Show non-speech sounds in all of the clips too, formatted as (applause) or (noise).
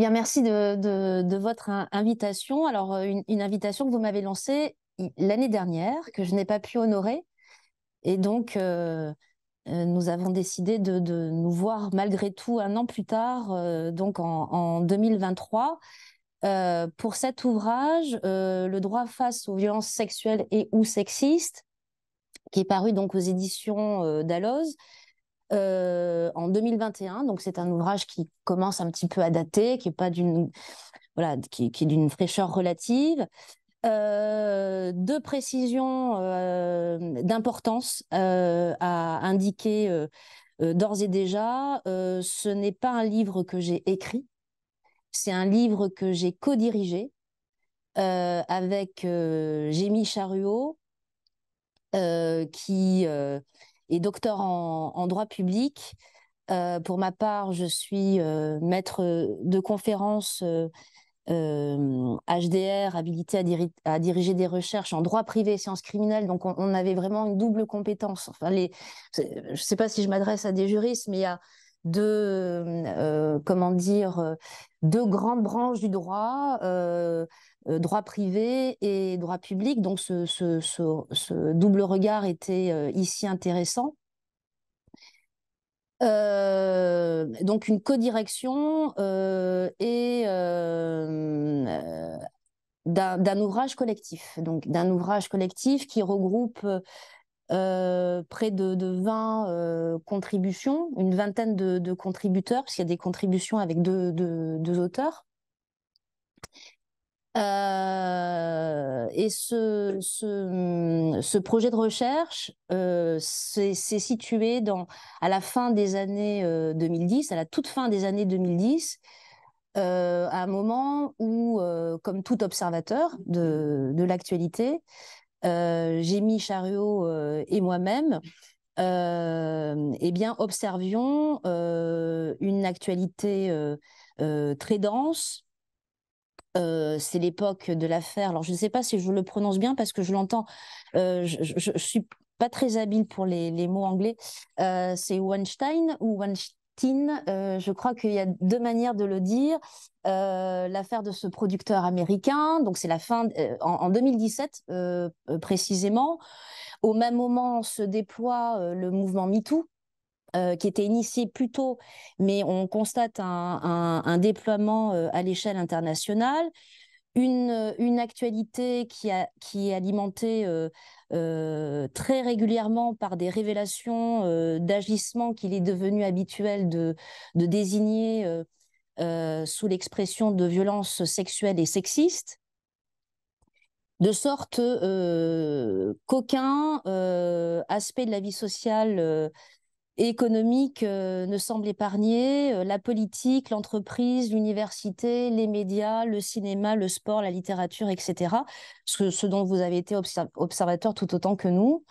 Bien, merci de, votre invitation. Alors, euh, une, invitation que vous m'avez lancée l'année dernière, que je n'ai pas pu honorer. Et donc, euh, euh, nous avons décidé de, nous voir malgré tout un an plus tard, donc en, 2023. pour cet ouvrage, Le droit face aux violences sexuelles et ou sexistes, qui est paru donc aux éditions d'Alloz, euh, en 2021. Donc c'est un ouvrage qui commence un petit peu à dater, qui est pas d'une voilà, qui, est d'une fraîcheur relative. Euh, deux précisions euh, d'importance à indiquer d'ores et déjà. ce n'est pas un livre que j'ai écrit, c'est un livre que j'ai co-dirigé avec Jémy Charuot, qui et docteur en, droit public. Euh, pour ma part, je suis euh, maître de conférence HDR, euh, habilité à, à, diriger des recherches en droit privé et sciences criminelles. Donc, on, avait vraiment une double compétence. Enfin, les, je ne sais pas si je m'adresse à des juristes, mais il y a deux, comment dire, deux grandes branches du droit euh, droit privé et droit public. Donc ce, double regard était euh, ici intéressant. Euh, donc une codirection euh, et d'un ouvrage collectif, donc d'un ouvrage collectif qui regroupe près de, 20 contributions, une vingtaine de, contributeurs, puisqu'il y a des contributions avec deux auteurs. Euh, et ce, ce, projet de recherche euh, s'est situé dans, à la fin des années 2010, euh, à la toute fin des années 2010, euh, à un moment où, comme tout observateur de, de l'actualité, Jémy Chariot et moi-même et eh bien, observions une actualité très dense, c'est l'époque de l'affaire. Alors, je ne sais pas si je le prononce bien parce que je l'entends. je ne suis pas très habile pour les, mots anglais. c'est Weinstein ou Weinstein. je crois qu'il y a deux manières de le dire. l'affaire de ce producteur américain, donc c'est la fin en, en, 2017 précisément. Au même moment se déploie le mouvement MeToo euh, qui était initié plus tôt, mais on constate un, déploiement euh, à l'échelle internationale, une, euh, une actualité qui, a, qui est alimentée très régulièrement par des révélations d'agissements qu'il est devenu habituel de, de désigner sous l'expression de violences sexuelles et sexistes de sorte qu'aucun aspect de la vie sociale économique euh, ne semble épargner euh, la politique, l'entreprise, l'université, les médias, le cinéma, le sport, la littérature, etc. Ce, dont vous avez été observateur tout autant que nous.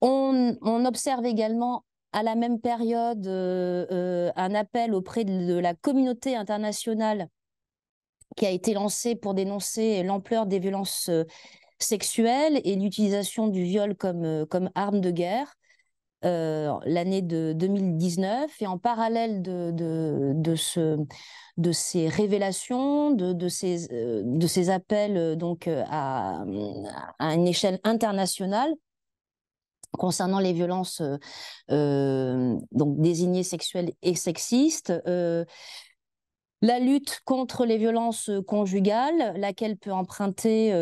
On, observe également à la même période euh, un appel auprès de, la communauté internationale qui a été lancé pour dénoncer l'ampleur des violences sexuelles et l'utilisation du viol comme, comme arme de guerre. Euh, l'année de 2019. Et en parallèle de, ce, de ces révélations, de, ces, euh, de ces appels euh, donc, à, une échelle internationale, concernant les violences donc désignées sexuelles et sexistes, la lutte contre les violences conjugales, laquelle peut emprunter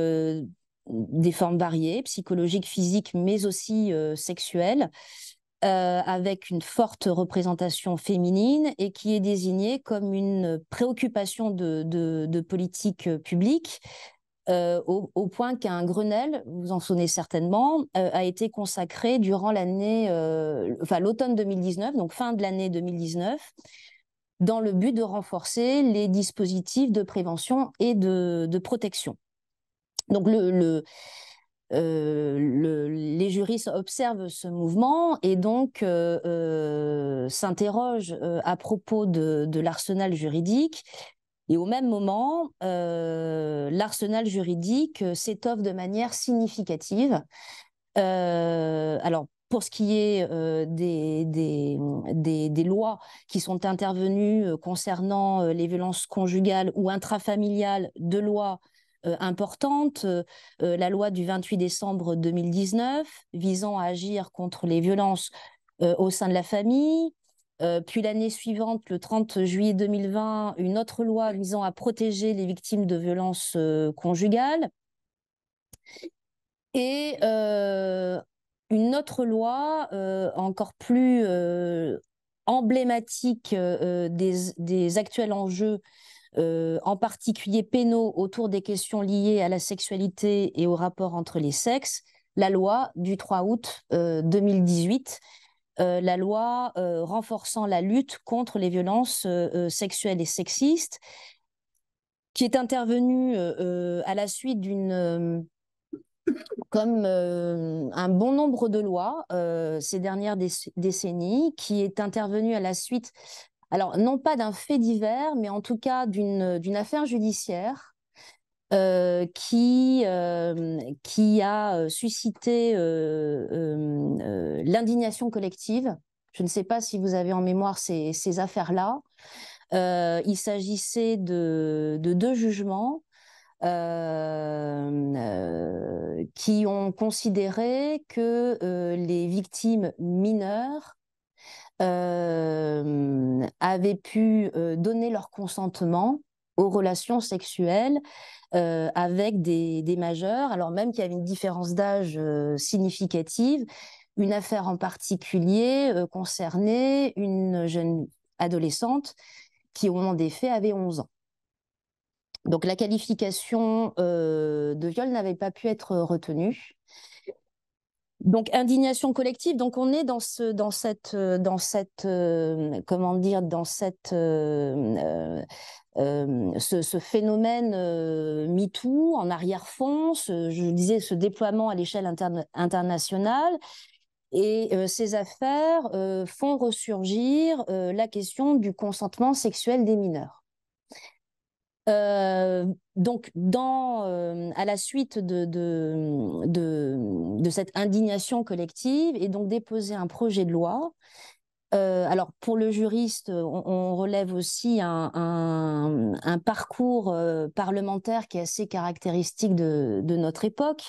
des formes variées, psychologiques, physiques, mais aussi sexuelles. Euh, avec une forte représentation féminine et qui est désignée comme une préoccupation de, politique publique. Euh, au, point qu'un Grenelle, vous en souvenez certainement, euh, a été consacré durant l'année, enfin l'automne 2019, donc fin de l'année 2019, dans le but de renforcer les dispositifs de prévention et de, protection. Donc le euh, les juristes observent ce mouvement et donc euh, euh, s'interrogent à propos de, l'arsenal juridique. Et au même moment, l'arsenal juridique s'étoffe de manière significative. alors, pour ce qui est des, lois qui sont intervenues concernant les violences conjugales ou intrafamiliales, de lois euh, importante, euh, la loi du 28 décembre 2019 visant à agir contre les violences euh, au sein de la famille, puis l'année suivante, le 30 juillet 2020, une autre loi visant à protéger les victimes de violences conjugales. Et une autre loi encore plus emblématique des, actuels enjeux euh, en particulier pénaux autour des questions liées à la sexualité et au rapport entre les sexes, la loi du 3 août 2018, euh, euh, la loi renforçant la lutte contre les violences sexuelles et sexistes, qui est intervenue à la suite d'une comme un bon nombre de lois ces dernières décennies, qui est intervenue à la suite alors non pas d'un fait divers, mais en tout cas d'une affaire judiciaire euh, qui, euh, qui a euh, suscité l'indignation collective. Je ne sais pas si vous avez en mémoire ces, affaires-là. il s'agissait de, de, deux jugements qui ont considéré que les victimes mineures euh, avaient pu euh, donner leur consentement aux relations sexuelles euh, avec des, des, majeurs, alors même qu'il y avait une différence d'âge significative. Une affaire en particulier concernait une jeune adolescente qui, au moment des faits, avait 11 ans. Donc la qualification de viol n'avait pas pu être retenue donc indignation collective. Donc on est dans ce, dans cette, euh, dans cette, euh, comment dire, dans cette, euh, ce, phénomène MeToo en arrière-fond. Je disais ce déploiement à l'échelle internationale. Et ces affaires font ressurgir la question du consentement sexuel des mineurs. Euh, donc, euh, à la suite de cette indignation collective, et donc déposer un projet de loi. Euh, alors, pour le juriste, on, relève aussi un, parcours parlementaire qui est assez caractéristique de notre époque,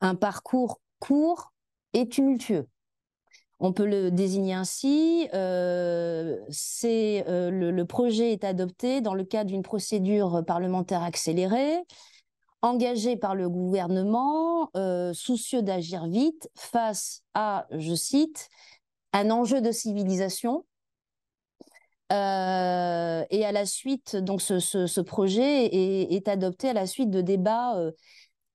un parcours court et tumultueux. On peut le désigner ainsi. Euh, euh, le, projet est adopté dans le cadre d'une procédure parlementaire accélérée, engagée par le gouvernement, euh, soucieux d'agir vite face à, je cite, un enjeu de civilisation. et à la suite, donc ce, projet est, est, adopté à la suite de débats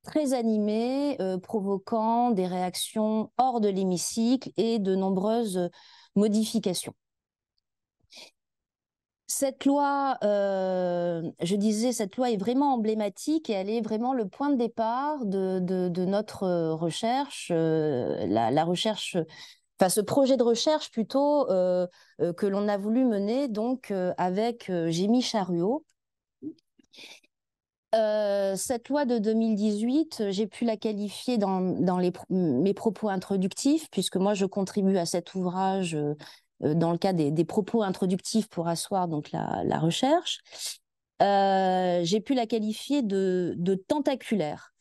très animé, euh, provoquant des réactions hors de l'hémicycle et de nombreuses euh, modifications. Cette loi, euh, je disais, cette loi est vraiment emblématique et elle est vraiment le point de départ de, notre recherche, la, recherche, enfin ce projet de recherche plutôt que l'on a voulu mener donc avec Jimmy Charuot. Euh, cette loi de 2018, euh, j'ai pu la qualifier dans, mes propos introductifs, puisque moi je contribue à cet ouvrage euh, dans le cas des, propos introductifs pour asseoir donc la, recherche. j'ai pu la qualifier de, de tentaculaire.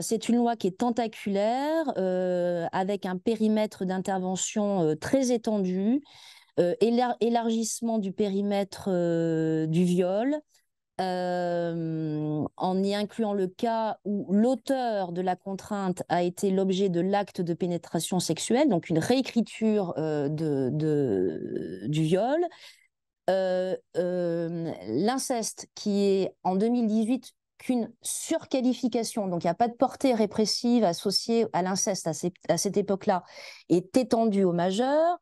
c'est une loi qui est tentaculaire, avec un périmètre d'intervention très étendu, élargissement du périmètre du viol, euh, en y incluant le cas où l'auteur de la contrainte a été l'objet de l'acte de pénétration sexuelle, donc une réécriture euh, de, du viol. Euh, l'inceste, qui est en 2018 qu'une surqualification, donc il n'y a pas de portée répressive associée à l'inceste à, à, cette époque-là, est étendue aux majeurs.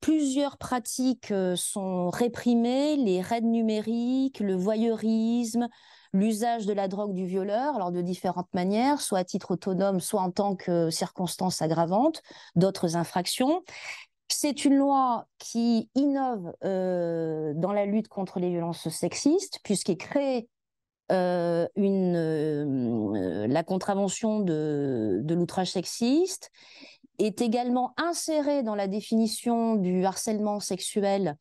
Plusieurs pratiques euh, sont réprimées, les raids numériques, le voyeurisme, l'usage de la drogue du violeur, alors de différentes manières, soit à titre autonome, soit en tant que circonstance aggravante, d'autres infractions. C'est une loi qui innove euh, dans la lutte contre les violences sexistes, puisqu'elle crée euh, la contravention de, de l'outrage sexiste est également inséré dans la définition du harcèlement sexuel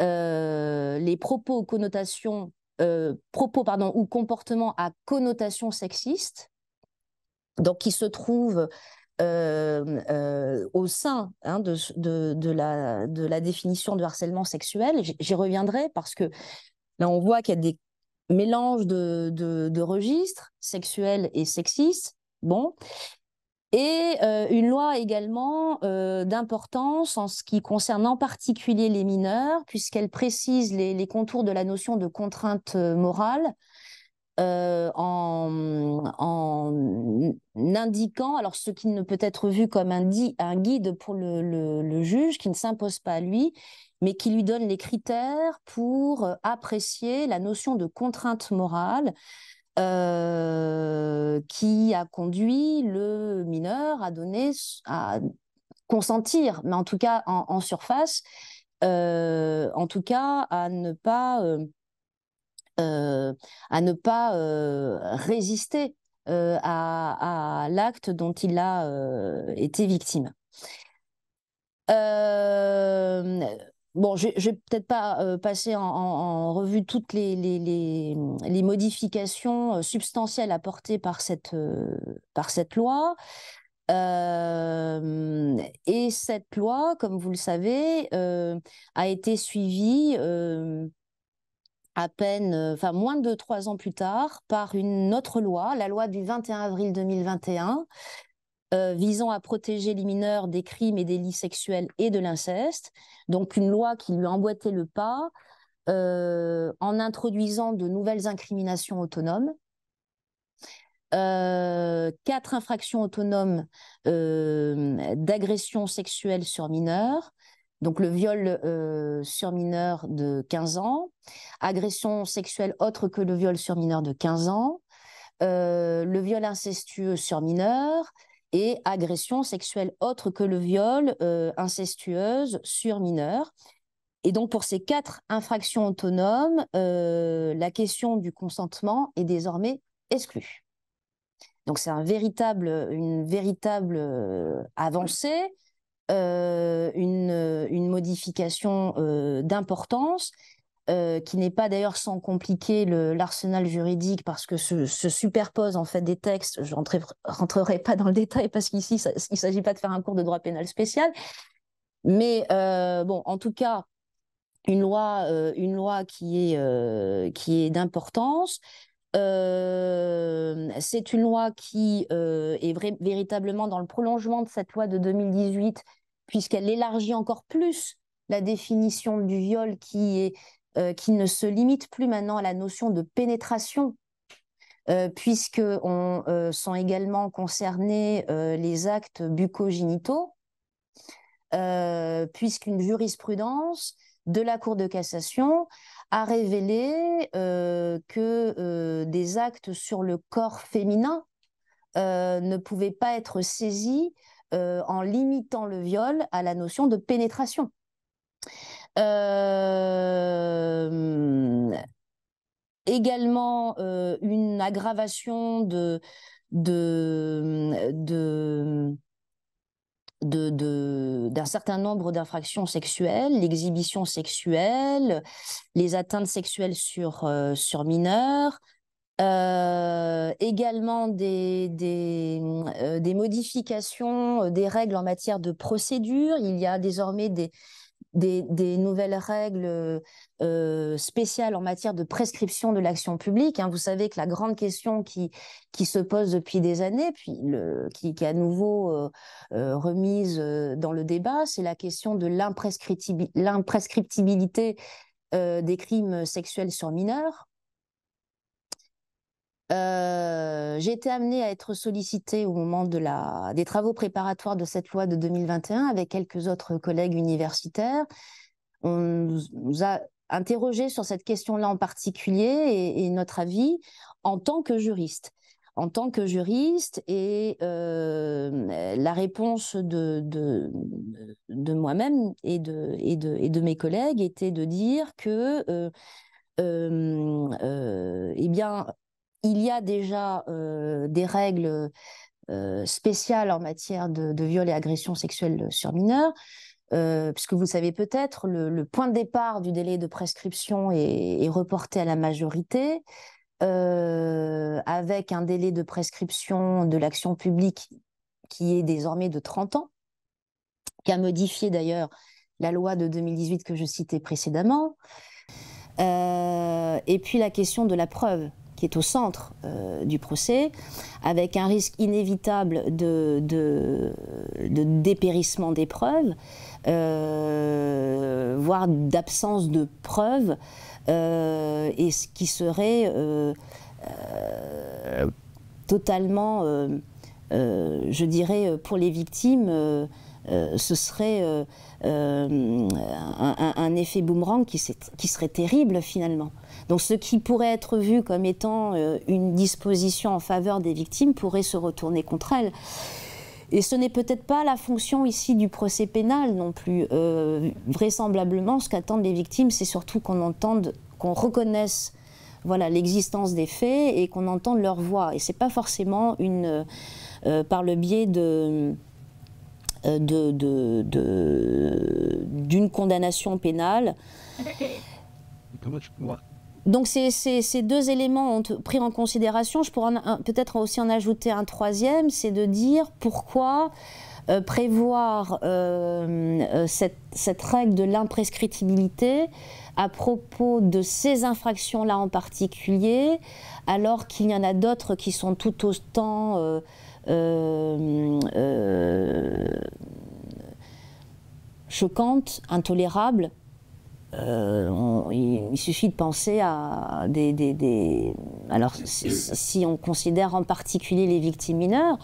euh, les propos ou connotations, euh, propos pardon, ou comportements à connotation sexiste, donc qui se trouvent euh, au sein hein, de, de, la, de la définition du harcèlement sexuel. J'y reviendrai parce que là, on voit qu'il y a des mélanges de, de, de registres sexuels et sexistes. Bon, et euh, une loi également euh, d'importance en ce qui concerne en particulier les mineurs, puisqu'elle précise les, contours de la notion de contrainte euh, morale en, indiquant, alors ce qui ne peut être vu comme un, un guide pour le, juge, qui ne s'impose pas à lui, mais qui lui donne les critères pour apprécier la notion de contrainte morale euh, qui a conduit le mineur à donner, à consentir, mais en tout cas en, surface, euh, en tout cas à ne pas, euh, à ne pas résister à, l'acte dont il a été victime. Bon, je ne vais peut-être pas euh, passer en, revue toutes les, modifications euh, substantielles apportées par cette, euh, par cette loi. et cette loi, comme vous le savez, a été suivie à peine, enfin moins de trois ans plus tard, par une autre loi, la loi du 21 avril 2021, euh, visant à protéger les mineurs des crimes et délits sexuels et de l'inceste. Donc une loi qui lui emboîtait le pas euh, en introduisant de nouvelles incriminations autonomes. Euh, quatre infractions autonomes d'agression sexuelle sur mineurs, donc le viol sur mineur de 15 ans, agression sexuelle autre que le viol sur mineur de 15 ans, le viol incestueux sur mineur, et agression sexuelle autre que le viol euh, incestueuse sur mineurs. Et donc pour ces quatre infractions autonomes, euh, la question du consentement est désormais exclue. Donc c'est un véritable, une véritable euh, avancée, une, modification d'importance euh, qui n'est pas d'ailleurs sans compliquer l'arsenal juridique parce que se, se superposent en fait des textes. Je ne rentrerai pas dans le détail parce qu'ici, il ne s'agit pas de faire un cours de droit pénal spécial. Mais euh, bon, en tout cas, une loi, euh, une loi qui est, qui est d'importance. c'est une loi qui est véritablement dans le prolongement de cette loi de 2018, puisqu'elle élargit encore plus la définition du viol qui est euh, qui ne se limite plus maintenant à la notion de pénétration, euh, puisque euh, sont également concernés les actes bucogénitaux, puisqu'une jurisprudence de la Cour de cassation a révélé que des actes sur le corps féminin ne pouvaient pas être saisis en limitant le viol à la notion de pénétration. Euh, également euh, une aggravation de, de, de d'un de, d'un certain nombre d'infractions sexuelles, l'exhibition sexuelle, les atteintes sexuelles sur, euh, sur mineurs, également des, des, des, modifications des règles en matière de procédure. Il y a désormais des, des, nouvelles règles euh, spéciales en matière de prescription de l'action publique. Hein. Vous savez que la grande question qui, se pose depuis des années, puis qui, est à nouveau euh, euh, remise dans le débat, c'est la question de l'imprescriptibilité des crimes sexuels sur mineurs. Euh, j'ai été amenée à être sollicitée au moment de la, des travaux préparatoires de cette loi de 2021 avec quelques autres collègues universitaires. On nous a interrogé sur cette question-là en particulier et, notre avis en tant que juriste. En tant que juriste et euh, la réponse de, de, moi-même et de, et, mes collègues était de dire que euh, eh bien, il y a déjà euh, des règles euh, spéciales en matière de, viol et agression sexuelle euh, sur mineurs, puisque vous savez peut-être, le, point de départ du délai de prescription est, reporté à la majorité, avec un délai de prescription de l'action publique qui est désormais de 30 ans, qui a modifié d'ailleurs la loi de 2018 que je citais précédemment. et puis la question de la preuve, est au centre euh, du procès, avec un risque inévitable de, de, dépérissement des preuves, euh, voire d'absence de preuves, euh, et ce qui serait totalement, je dirais, pour les victimes, ce serait effet boomerang qui, serait terrible finalement. Donc ce qui pourrait être vu comme étant euh, une disposition en faveur des victimes pourrait se retourner contre elles. Et ce n'est peut-être pas la fonction ici du procès pénal non plus. Euh, vraisemblablement, ce qu'attendent les victimes, c'est surtout qu'on entende, qu'on reconnaisse voilà l'existence des faits et qu'on entende leur voix. Et ce n'est pas forcément une euh, par le biais de euh, d'une de, condamnation pénale. Donc ces, deux éléments ont pris en considération. Je pourrais peut-être aussi en ajouter un troisième, c'est de dire pourquoi euh, prévoir euh, cette, règle de l'imprescriptibilité à propos de ces infractions-là en particulier, alors qu'il y en a d'autres qui sont tout autant... Euh, euh, choquantes, intolérable. Euh, il, suffit de penser à des... alors, si, on considère en particulier les victimes mineures,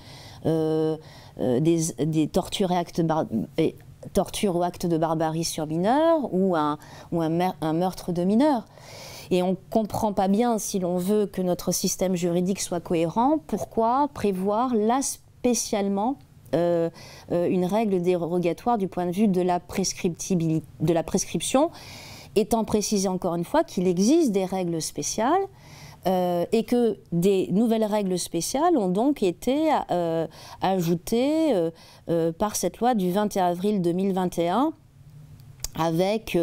des, tortures et actes... torture ou actes de barbarie sur mineurs ou un, ou un, un meurtre de mineurs. Et on ne comprend pas bien, si l'on veut que notre système juridique soit cohérent, pourquoi prévoir là spécialement euh, euh, une règle dérogatoire du point de vue de la, prescriptibilité, de la prescription, étant précisé encore une fois qu'il existe des règles spéciales euh, et que des nouvelles règles spéciales ont donc été ajoutées par cette loi du 21 avril 2021 avec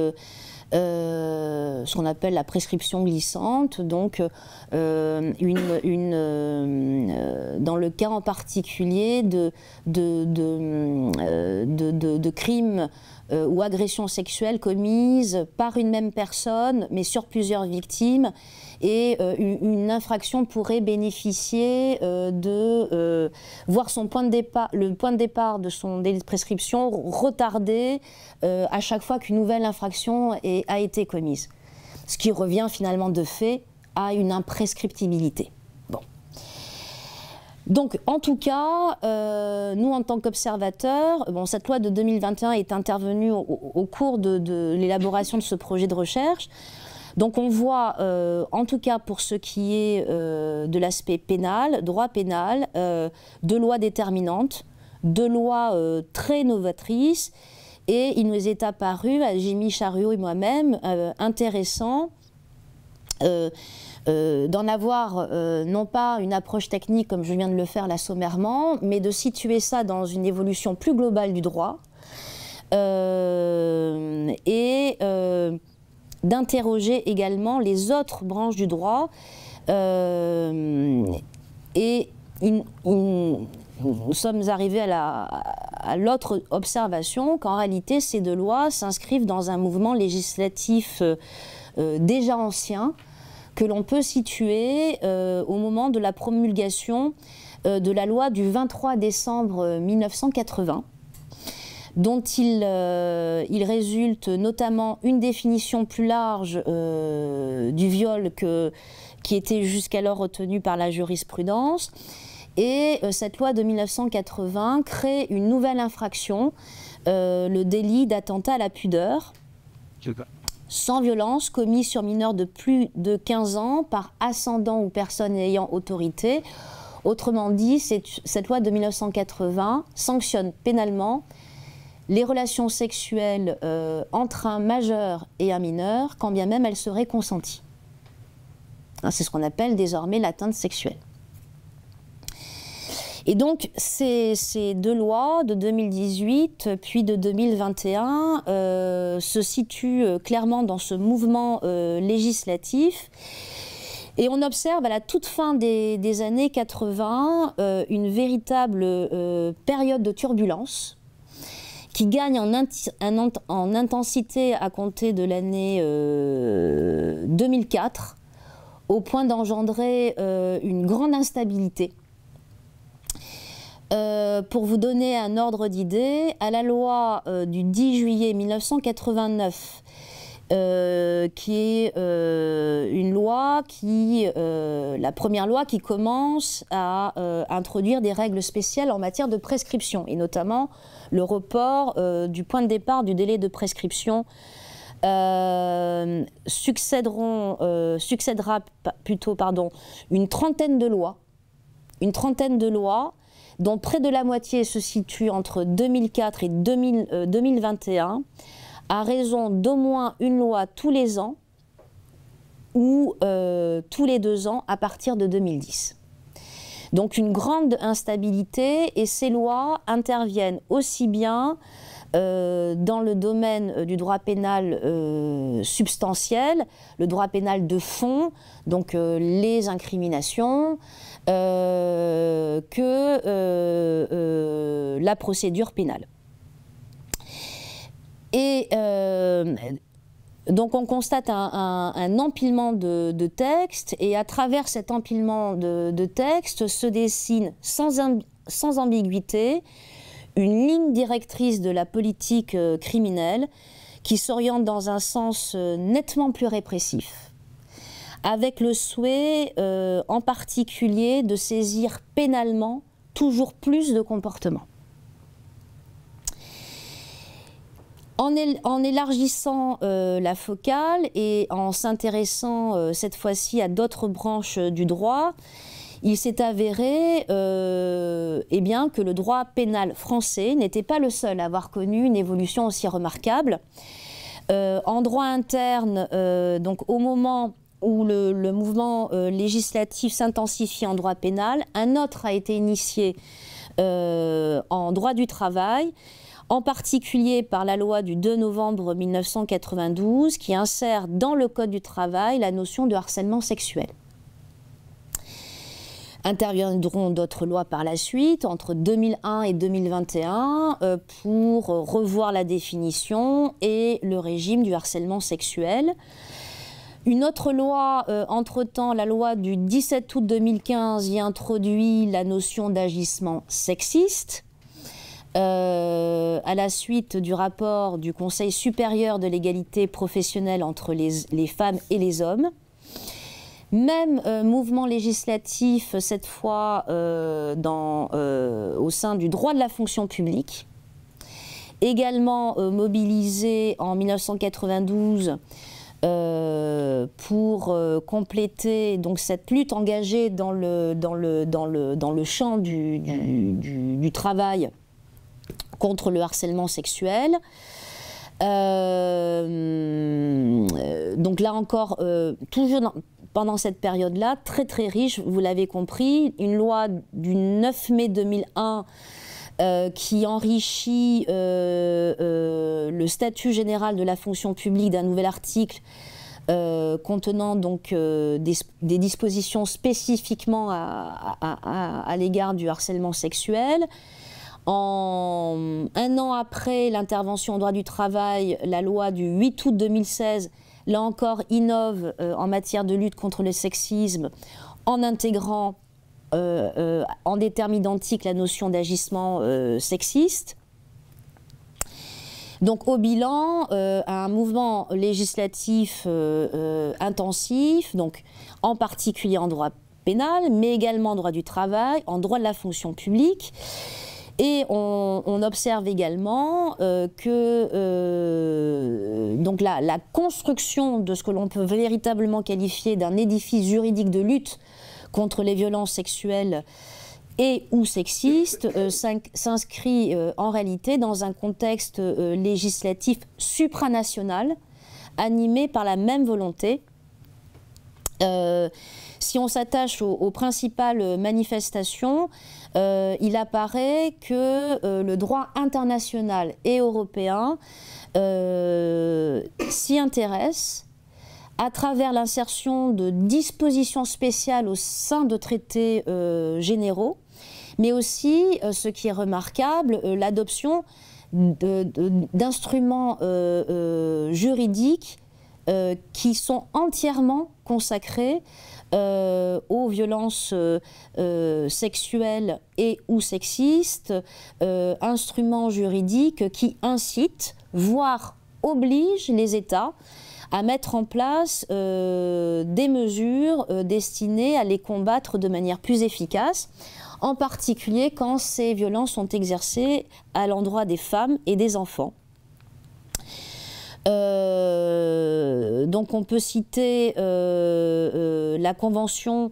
euh, ce qu'on appelle la prescription glissante, donc euh, une, euh, dans le cas en particulier de, de crimes euh, ou agression sexuelle commise par une même personne, mais sur plusieurs victimes. Et euh, une, infraction pourrait bénéficier euh, de voir son point de départ, le point de départ de son délit de prescription retardé à chaque fois qu'une nouvelle infraction a été commise. Ce qui revient finalement de fait à une imprescriptibilité. Donc, en tout cas, euh, nous, en tant qu'observateurs, bon, cette loi de 2021 est intervenue au, cours de, l'élaboration de ce projet de recherche. Donc, on voit, euh, en tout cas pour ce qui est euh, de l'aspect pénal, droit pénal, deux lois déterminantes, deux lois très novatrices. Et il nous est apparu, à Jimmy Chariot et moi-même, intéressant euh, d'en avoir euh, non pas une approche technique comme je viens de le faire là sommairement, mais de situer ça dans une évolution plus globale du droit euh, et d'interroger également les autres branches du droit et nous sommes arrivés à l'autre observation qu'en réalité ces deux lois s'inscrivent dans un mouvement législatif déjà ancien que l'on peut situer euh, au moment de la promulgation euh, de la loi du 23 décembre 1980 dont il, euh, il, résulte notamment une définition plus large du viol que, qui était jusqu'alors retenue par la jurisprudence. Et cette loi de 1980 crée une nouvelle infraction, le délit d'attentat à la pudeur sans violence commis sur mineurs de plus de 15 ans par ascendant ou personne ayant autorité. Autrement dit, cette loi de 1980 sanctionne pénalement les relations sexuelles euh, entre un majeur et un mineur, quand bien même elles seraient consenties. Hein, c'est ce qu'on appelle désormais l'atteinte sexuelle. Et donc, ces, deux lois de 2018 puis de 2021 euh, se situent euh, clairement dans ce mouvement euh, législatif. Et on observe à la toute fin des, années 80 une véritable période de turbulence qui gagne en, intensité à compter de l'année 2004 au point d'engendrer une grande instabilité euh, pour vous donner un ordre d'idée, à la loi euh, du 10 juillet 1989, euh, qui est une loi qui, la première loi qui commence à introduire des règles spéciales en matière de prescription, et notamment le report du point de départ du délai de prescription succéderont, succédera plutôt pardon, une trentaine de lois, une trentaine de lois dont près de la moitié se situe entre 2004 et 2021, à euh, raison d'au moins une loi tous les ans ou euh, tous les deux ans à partir de 2010. Donc une grande instabilité et ces lois interviennent aussi bien euh, dans le domaine du droit pénal substantiel, le droit pénal de fond, donc les incriminations, euh, que euh, euh, la procédure pénale. Et donc on constate un, empilement de, textes et à travers cet empilement de, textes se dessine sans, ambiguïté une ligne directrice de la politique criminelle qui s'oriente dans un sens nettement plus répressif avec le souhait euh, en particulier de saisir pénalement toujours plus de comportements. En, élargissant euh, la focale et en s'intéressant euh, cette fois-ci à d'autres branches du droit, il s'est avéré eh bien, que le droit pénal français n'était pas le seul à avoir connu une évolution aussi remarquable. en droit interne, donc au moment où le, mouvement euh, législatif s'intensifie en droit pénal. Un autre a été initié euh, en droit du travail, en particulier par la loi du 2 novembre 1992 qui insère dans le Code du travail la notion de harcèlement sexuel. Interviendront d'autres lois par la suite, entre 2001 et 2021, euh, pour revoir la définition et le régime du harcèlement sexuel. Une autre loi, euh, entre-temps, la loi du 17 août 2015 y introduit la notion d'agissement sexiste. Euh, à la suite du rapport du Conseil supérieur de l'égalité professionnelle entre les, femmes et les hommes. Même euh, mouvement législatif, cette fois au sein du droit de la fonction publique, également mobilisé en 1992 euh, pour euh, compléter donc cette lutte engagée dans le, dans le, dans dans le champ du, travail contre le harcèlement sexuel. Euh, donc là encore, toujours pendant cette période-là, très très riche, vous l'avez compris, une loi du 9 mai 2001 euh, qui enrichit euh, euh, le statut général de la fonction publique d'un nouvel article contenant donc des, dispositions spécifiquement à, l'égard du harcèlement sexuel. En un an après l'intervention en droit du travail, la loi du 8 août 2016, là encore, innove en matière de lutte contre le sexisme en intégrant euh, euh, en des termes identiques la notion d'agissement euh, sexiste. Donc au bilan, un mouvement législatif intensif, donc en particulier en droit pénal, mais également en droit du travail, en droit de la fonction publique. Et on, observe également que donc la, construction de ce que l'on peut véritablement qualifier d'un édifice juridique de lutte contre les violences sexuelles et ou sexistes euh, s'inscrit euh, en réalité dans un contexte euh, législatif supranational animé par la même volonté. si on s'attache aux, principales manifestations, il apparaît que le droit international et européen s'y intéresse à travers l'insertion de dispositions spéciales au sein de traités euh, généraux, mais aussi, euh, ce qui est remarquable, euh, l'adoption d'instruments juridiques qui sont entièrement consacrés aux violences sexuelles et ou sexistes, instruments juridiques qui incitent, voire obligent les États à mettre en place euh, des mesures euh, destinées à les combattre de manière plus efficace, en particulier quand ces violences sont exercées à l'endroit des femmes et des enfants. Euh, donc on peut citer la Convention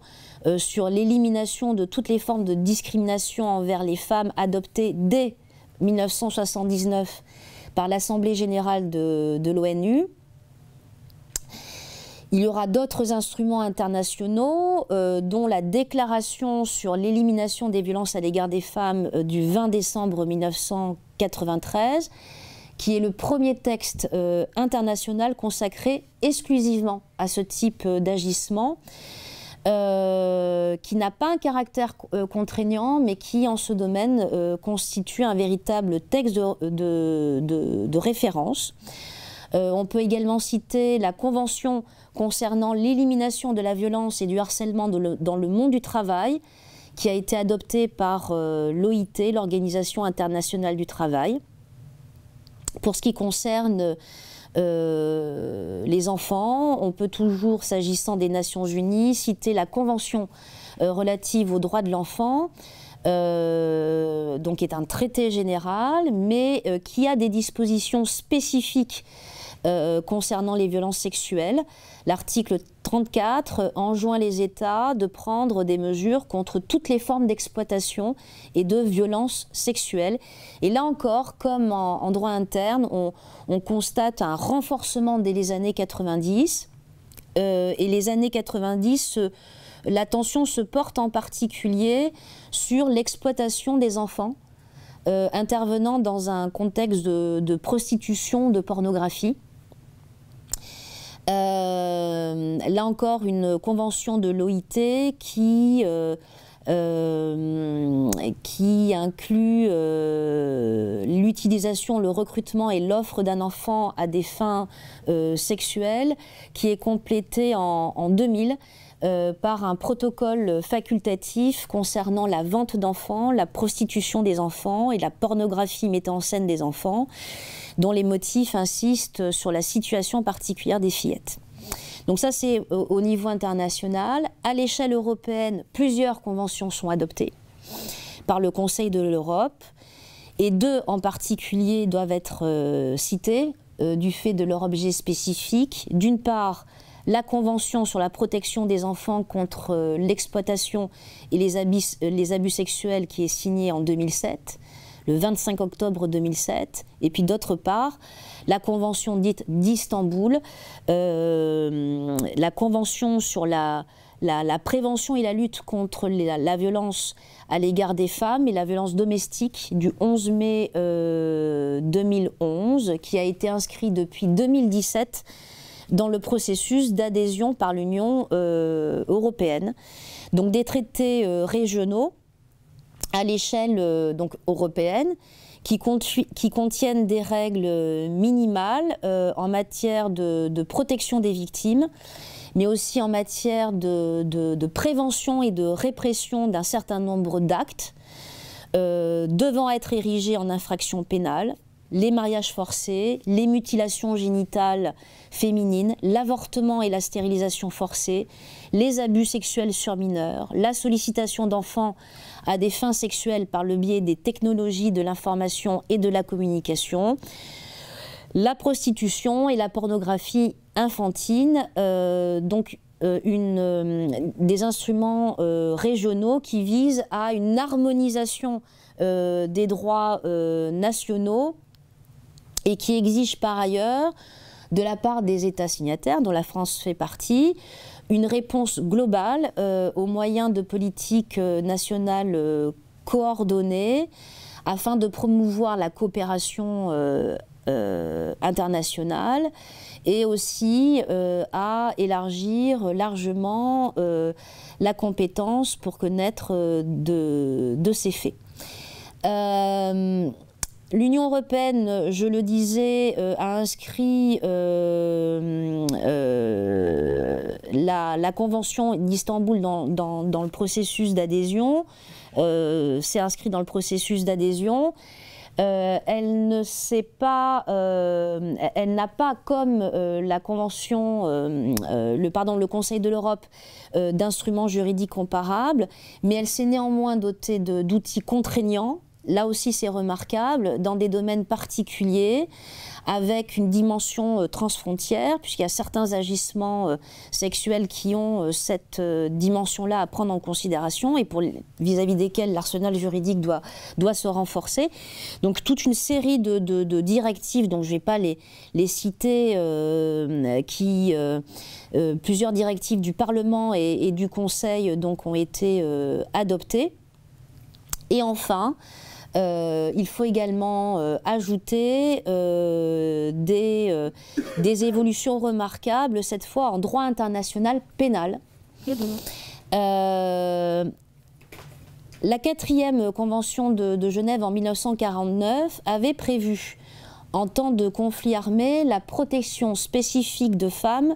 sur l'élimination de toutes les formes de discrimination envers les femmes adoptée dès 1979 par l'Assemblée générale de l'ONU. Il y aura d'autres instruments internationaux, euh, dont la déclaration sur l'élimination des violences à l'égard des femmes euh, du 20 décembre 1993, qui est le premier texte euh, international consacré exclusivement à ce type d'agissement. qui n'a pas un caractère contraignant, mais qui, en ce domaine, constitue un véritable texte de référence. on peut également citer la Convention concernant l'élimination de la violence et du harcèlement dans le monde du travail, qui a été adopté par euh, l'OIT, l'Organisation internationale du travail. Pour ce qui concerne euh, les enfants, on peut toujours, s'agissant des Nations Unies, citer la Convention euh, relative aux droits de l'enfant, donc qui est un traité général, mais qui a des dispositions spécifiques euh, concernant les violences sexuelles. L'article 34 euh, enjoint les États de prendre des mesures contre toutes les formes d'exploitation et de violences sexuelles. Et là encore, comme en, droit interne, on, constate un renforcement dès les années 90. Euh, et les années 90, l'attention se porte en particulier sur l'exploitation des enfants. intervenant dans un contexte de prostitution, de pornographie. Euh, là encore, une convention de l'OIT euh, euh, qui... inclut l'utilisation, le recrutement et l'offre d'un enfant à des fins sexuelles, qui est complétée en 2000 euh, par un protocole facultatif concernant la vente d'enfants, la prostitution des enfants et la pornographie mettant en scène des enfants, dont les motifs insistent sur la situation particulière des fillettes. Donc ça, c'est au, niveau international. À l'échelle européenne, plusieurs conventions sont adoptées par le Conseil de l'Europe. Et deux en particulier doivent être euh, citées euh, du fait de leur objet spécifique. D'une part, la Convention sur la protection des enfants contre euh, l'exploitation et euh, les abus, sexuels qui est signée en 2007 le 25 octobre 2007, et puis d'autre part, la Convention dite d'Istanbul, euh, la Convention sur la, prévention et la lutte contre la, violence à l'égard des femmes et la violence domestique du 11 mai 2011, qui a été inscrite depuis 2017 dans le processus d'adhésion par l'Union euh, européenne. Donc des traités euh, régionaux à l'échelle euh, européenne qui, contiennent des règles minimales en matière de, protection des victimes, mais aussi en matière de, prévention et de répression d'un certain nombre d'actes devant être érigés en infraction pénale, les mariages forcés, les mutilations génitales féminines, l'avortement et la stérilisation forcée, les abus sexuels sur mineurs, la sollicitation d'enfants à des fins sexuelles par le biais des technologies de l'information et de la communication, la prostitution et la pornographie infantile, euh, donc euh, une, euh, des instruments régionaux qui visent à une harmonisation des droits nationaux et qui exige par ailleurs de la part des États signataires, dont la France fait partie, une réponse globale euh, aux moyens de politiques euh, nationales euh, coordonnées afin de promouvoir la coopération internationale et aussi à élargir largement la compétence pour connaître de, ces faits. L'Union européenne, je le disais, euh, a inscrit euh, euh, la, Convention d'Istanbul dans, le processus d'adhésion. C'est inscrit dans le processus d'adhésion. elle ne pas, elle n'a pas comme la convention, le le Conseil de l'Europe d'instruments juridiques comparables, mais elle s'est néanmoins dotée d'outils contraignants Là aussi, c'est remarquable, dans des domaines particuliers, avec une dimension euh, transfrontière, puisqu'il y a certains agissements euh, sexuels qui ont euh, cette dimension-là à prendre en considération et vis-à-vis desquels l'arsenal juridique doit, se renforcer. Donc, toute une série de, directives, donc je ne vais pas les, citer, qui. plusieurs directives du Parlement et, et, du Conseil donc, ont été adoptées. Et enfin, euh, il faut également euh, ajouter euh, des, évolutions remarquables, cette fois en droit international pénal. la quatrième convention de, de, Genève en 1949 avait prévu, en temps de conflit armé, la protection spécifique de femmes,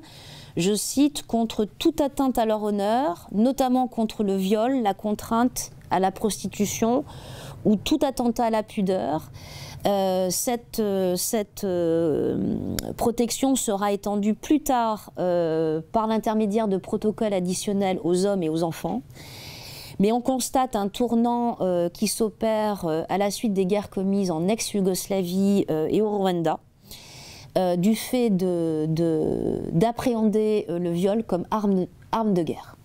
je cite, contre toute atteinte à leur honneur, notamment contre le viol, la contrainte à la prostitution, ou tout attentat à la pudeur, euh, cette, euh, euh, protection sera étendue plus tard par l'intermédiaire de protocoles additionnels aux hommes et aux enfants. Mais on constate un tournant qui s'opère à la suite des guerres commises en ex-Yougoslavie et au Rwanda. du fait d'appréhender le viol comme arme de guerre.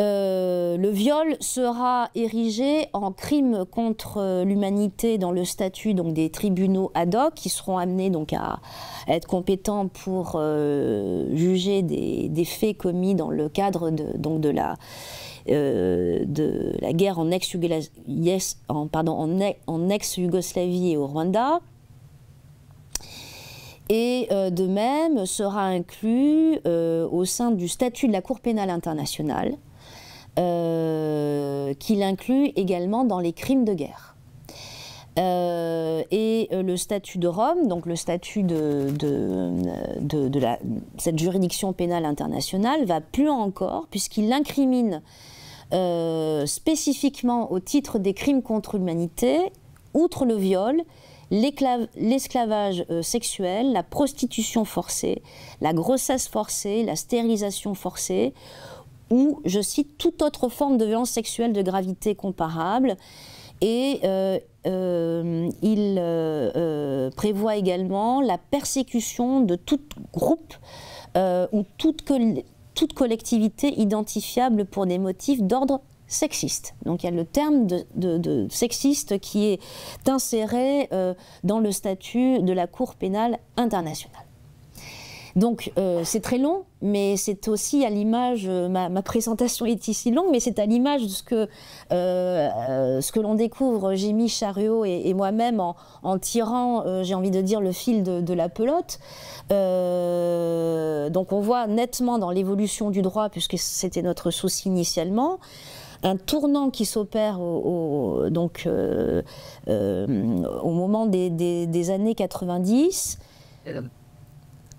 Euh, le viol sera érigé en crime contre euh, l'humanité dans le statut des tribunaux ad hoc qui seront amenés donc, à être compétents pour euh, juger des, faits commis dans le cadre de, la, guerre e-, en ex-Yougoslavie et au Rwanda. Et de même sera inclus au sein du statut de la Cour pénale internationale euh, qu'il inclut également dans les crimes de guerre. Euh, et euh, le statut de Rome, donc le statut de, cette juridiction pénale internationale, va plus encore puisqu'il incrimine spécifiquement au titre des crimes contre l'humanité, outre le viol, l'esclavage sexuel, la prostitution forcée, la grossesse forcée, la stérilisation forcée, ou, je cite, toute autre forme de violence sexuelle de gravité comparable. Et euh, euh, il euh, prévoit également la persécution de tout groupe ou toute, collectivité identifiable pour des motifs d'ordre sexiste. Donc il y a le terme de sexiste qui est inséré dans le statut de la Cour pénale internationale. Donc euh, c'est très long, mais c'est aussi à l'image, euh, ma, présentation est ici longue, mais c'est à l'image de ce que, euh, ce que l'on découvre, Jimmy Chariot et, moi-même, en, tirant, j'ai envie de dire, le fil de, la pelote. donc on voit nettement dans l'évolution du droit, puisque c'était notre souci initialement, un tournant qui s'opère au, donc au moment des, des années 90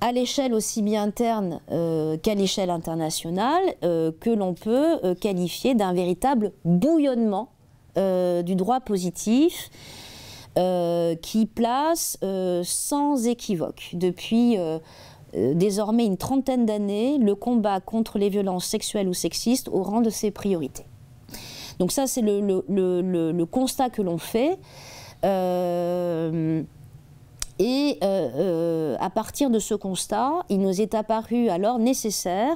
à l'échelle aussi bien interne euh, qu'à l'échelle internationale, euh, que l'on peut euh, qualifier d'un véritable bouillonnement du droit positif qui place sans équivoque depuis désormais une trentaine d'années le combat contre les violences sexuelles ou sexistes au rang de ses priorités. Donc ça c'est le, constat que l'on fait. Et euh, euh, à partir de ce constat, il nous est apparu alors nécessaire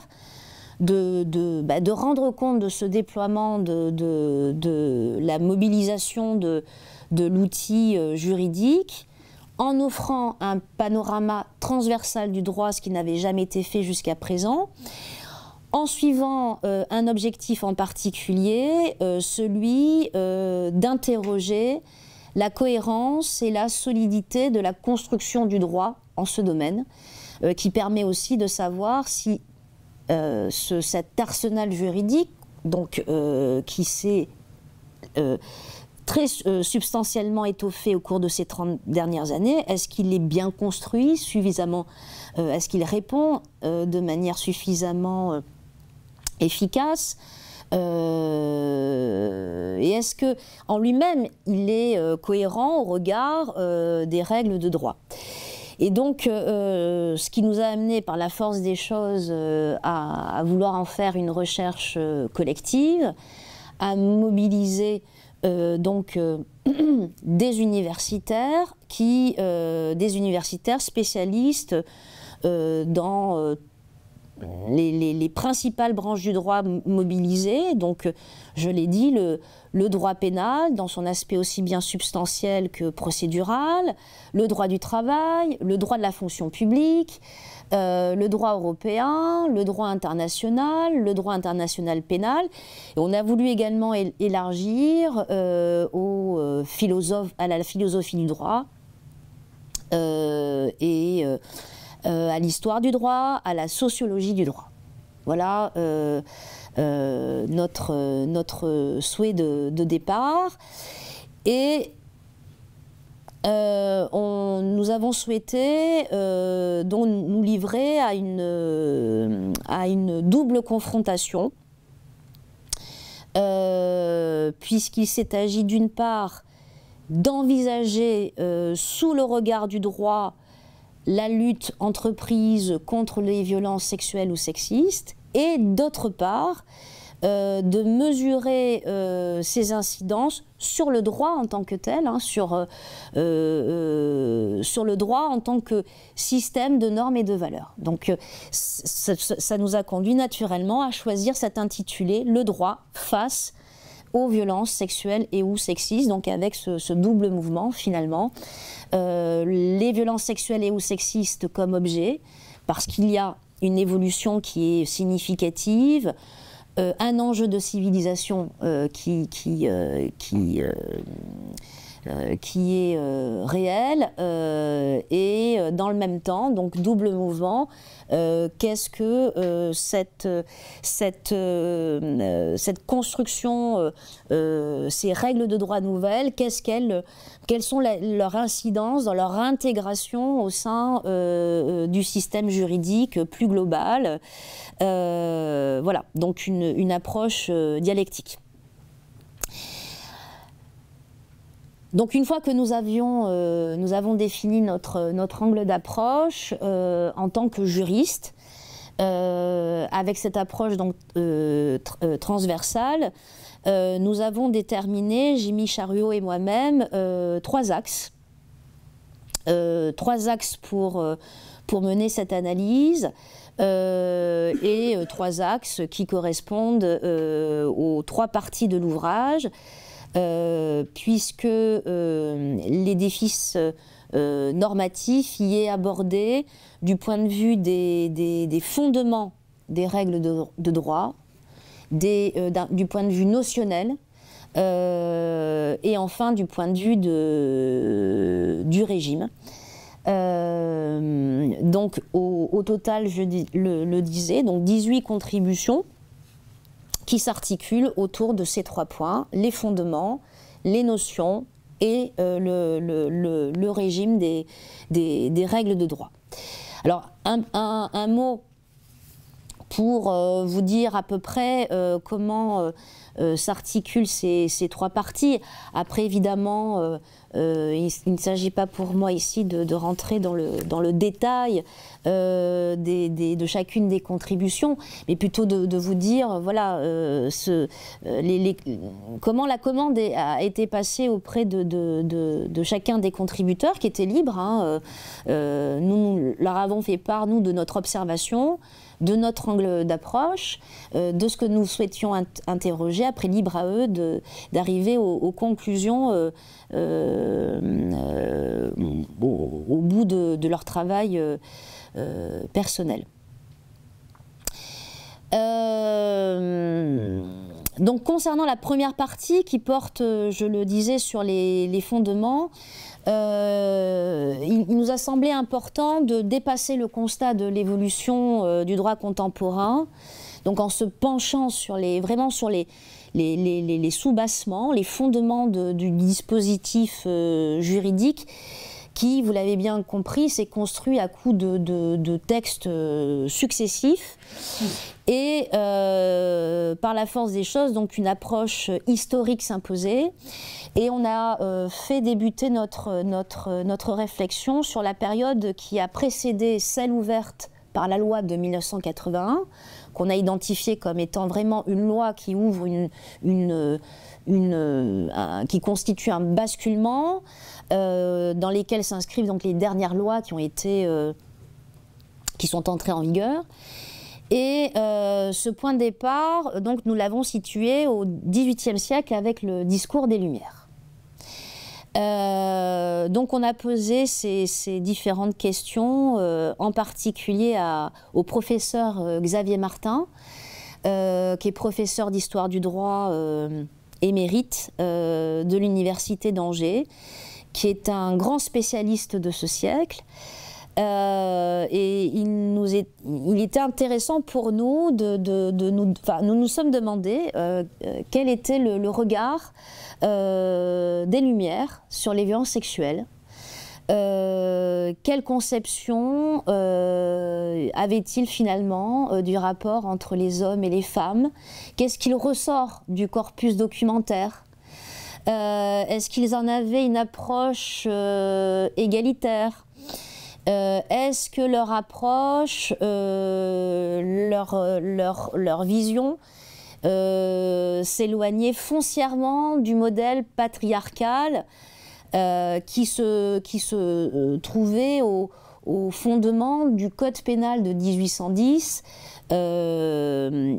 de, bah, rendre compte de ce déploiement, de, la mobilisation de, l'outil euh, juridique, en offrant un panorama transversal du droit, ce qui n'avait jamais été fait jusqu'à présent, en suivant un objectif en particulier, celui d'interroger la cohérence et la solidité de la construction du droit en ce domaine, euh, qui permet aussi de savoir si euh, cet arsenal juridique, donc euh, qui s'est très substantiellement étoffé au cours de ces 30 dernières années, est-ce qu'il est bien construit suffisamment Est-ce qu'il répond de manière suffisamment efficace euh, et est-ce que en lui-même il est euh, cohérent au regard euh, des règles de droit et donc, ce qui nous a amené par la force des choses à, vouloir en faire une recherche collective, à mobiliser donc (clears throat) des universitaires qui, des universitaires spécialistes dans les, principales branches du droit mobilisées. Donc, euh, je l'ai dit, le, droit pénal, dans son aspect aussi bien substantiel que procédural, le droit du travail, le droit de la fonction publique, euh, le droit européen, le droit international, le droit international pénal. Et on a voulu également élargir euh, aux philosophes, à la philosophie du droit. et euh, à l'histoire du droit, à la sociologie du droit. Voilà euh, euh, notre, notre souhait de, départ. Et nous avons souhaité nous livrer à une, à une double confrontation, puisqu'il s'est agi d'une part d'envisager sous le regard du droit la lutte entreprise contre les violences sexuelles ou sexistes, et d'autre part, euh, de mesurer euh, ces incidences sur le droit en tant que tel, hein, euh, sur, le droit en tant que système de normes et de valeurs. Donc ça, nous a conduit naturellement à choisir cet intitulé Le droit face à aux violences sexuelles et ou sexistes, donc avec ce, double mouvement finalement. Euh, les violences sexuelles et ou sexistes comme objet, parce qu'il y a une évolution qui est significative, euh, un enjeu de civilisation euh, qui, qui, qui euh, qui est euh, réel euh, et dans le même temps, donc double mouvement, qu'est-ce que cette, construction, ces règles de droit nouvelles, quest qu'elles, sont leur leurs incidences dans leur intégration au sein du système juridique plus global. voilà, donc une approche dialectique. Donc une fois que nous, euh, nous avons défini notre, notre angle d'approche euh, en tant que juriste, euh, avec cette approche donc, transversale, nous avons déterminé, Jimmy Chariot et moi-même, trois axes. trois axes pour, pour mener cette analyse. et trois axes qui correspondent aux trois parties de l'ouvrage. Euh, puisque euh, l'édifice euh, normatif y est abordé du point de vue des, fondements des règles de, droit, du point de vue notionnel et enfin du point de vue du régime. donc au, total, je le, disais, donc 18 contributions qui s'articule autour de ces trois points, les fondements, les notions et euh, le, régime des, des, règles de droit. Alors, un, mot pour euh, vous dire à peu près euh, comment s'articulent ces, ces, trois parties. Après, évidemment, euh, il, ne s'agit pas pour moi ici de, rentrer dans le, détail euh, de chacune des contributions, mais plutôt de, vous dire voilà, euh, comment la commande a été passée auprès de, chacun des contributeurs qui étaient libres. Hein, nous leur avons fait part, nous, de notre observation de notre angle d'approche, euh, de ce que nous souhaitions interroger. Après, libre à eux d'arriver aux, conclusions euh, euh, au, bout de, leur travail personnel. donc concernant la première partie qui porte, je le disais, sur les fondements, euh, il, nous a semblé important de dépasser le constat de l'évolution euh, du droit contemporain, donc en se penchant sur les, vraiment sur les, les, les, les sous-bassements, les fondements du dispositif euh, juridique qui, vous l'avez bien compris, s'est construit à coup de, textes euh, successifs et euh, par la force des choses, donc une approche historique s'imposait. Et on a euh, fait débuter notre, notre, réflexion sur la période qui a précédé celle ouverte par la loi de 1981, qu'on a identifiée comme étant vraiment une loi qui ouvre une, qui constitue un basculement, euh, dans lesquelles s'inscrivent donc les dernières lois qui ont été euh, qui sont entrées en vigueur. Et euh, ce point de départ, donc, nous l'avons situé au XVIIIe siècle avec le discours des Lumières. donc on a posé ces, différentes questions, en particulier au professeur Xavier Martin, qui est professeur d'histoire du droit émérite de l'Université d'Angers, qui est un grand spécialiste de ce siècle. Euh, et il, nous est, il était intéressant pour nous de, nous, enfin, nous nous sommes demandé euh, euh, quel était le, regard des Lumières sur les violences sexuelles. quelle conception avait-il finalement du rapport entre les hommes et les femmes Qu'est-ce qu'il ressort du corpus documentaire euh, est-ce qu'ils en avaient une approche euh, égalitaire euh, Est-ce que leur approche, leur, leur, vision s'éloignait foncièrement du modèle patriarcal qui se, qui se trouvait au, au, fondement du Code pénal de 1810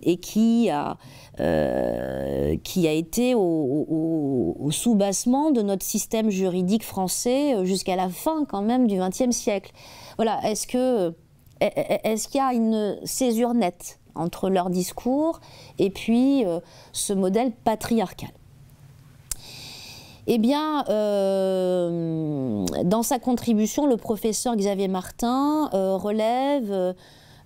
et qui a euh, qui a été au, au, au soubassement de notre système juridique français euh, jusqu'à la fin quand même du XXe siècle. Voilà, est-ce que est-ce qu'il y a une césure nette entre leur discours et puis euh, ce modèle patriarcal eh bien, dans sa contribution, le professeur Xavier Martin relève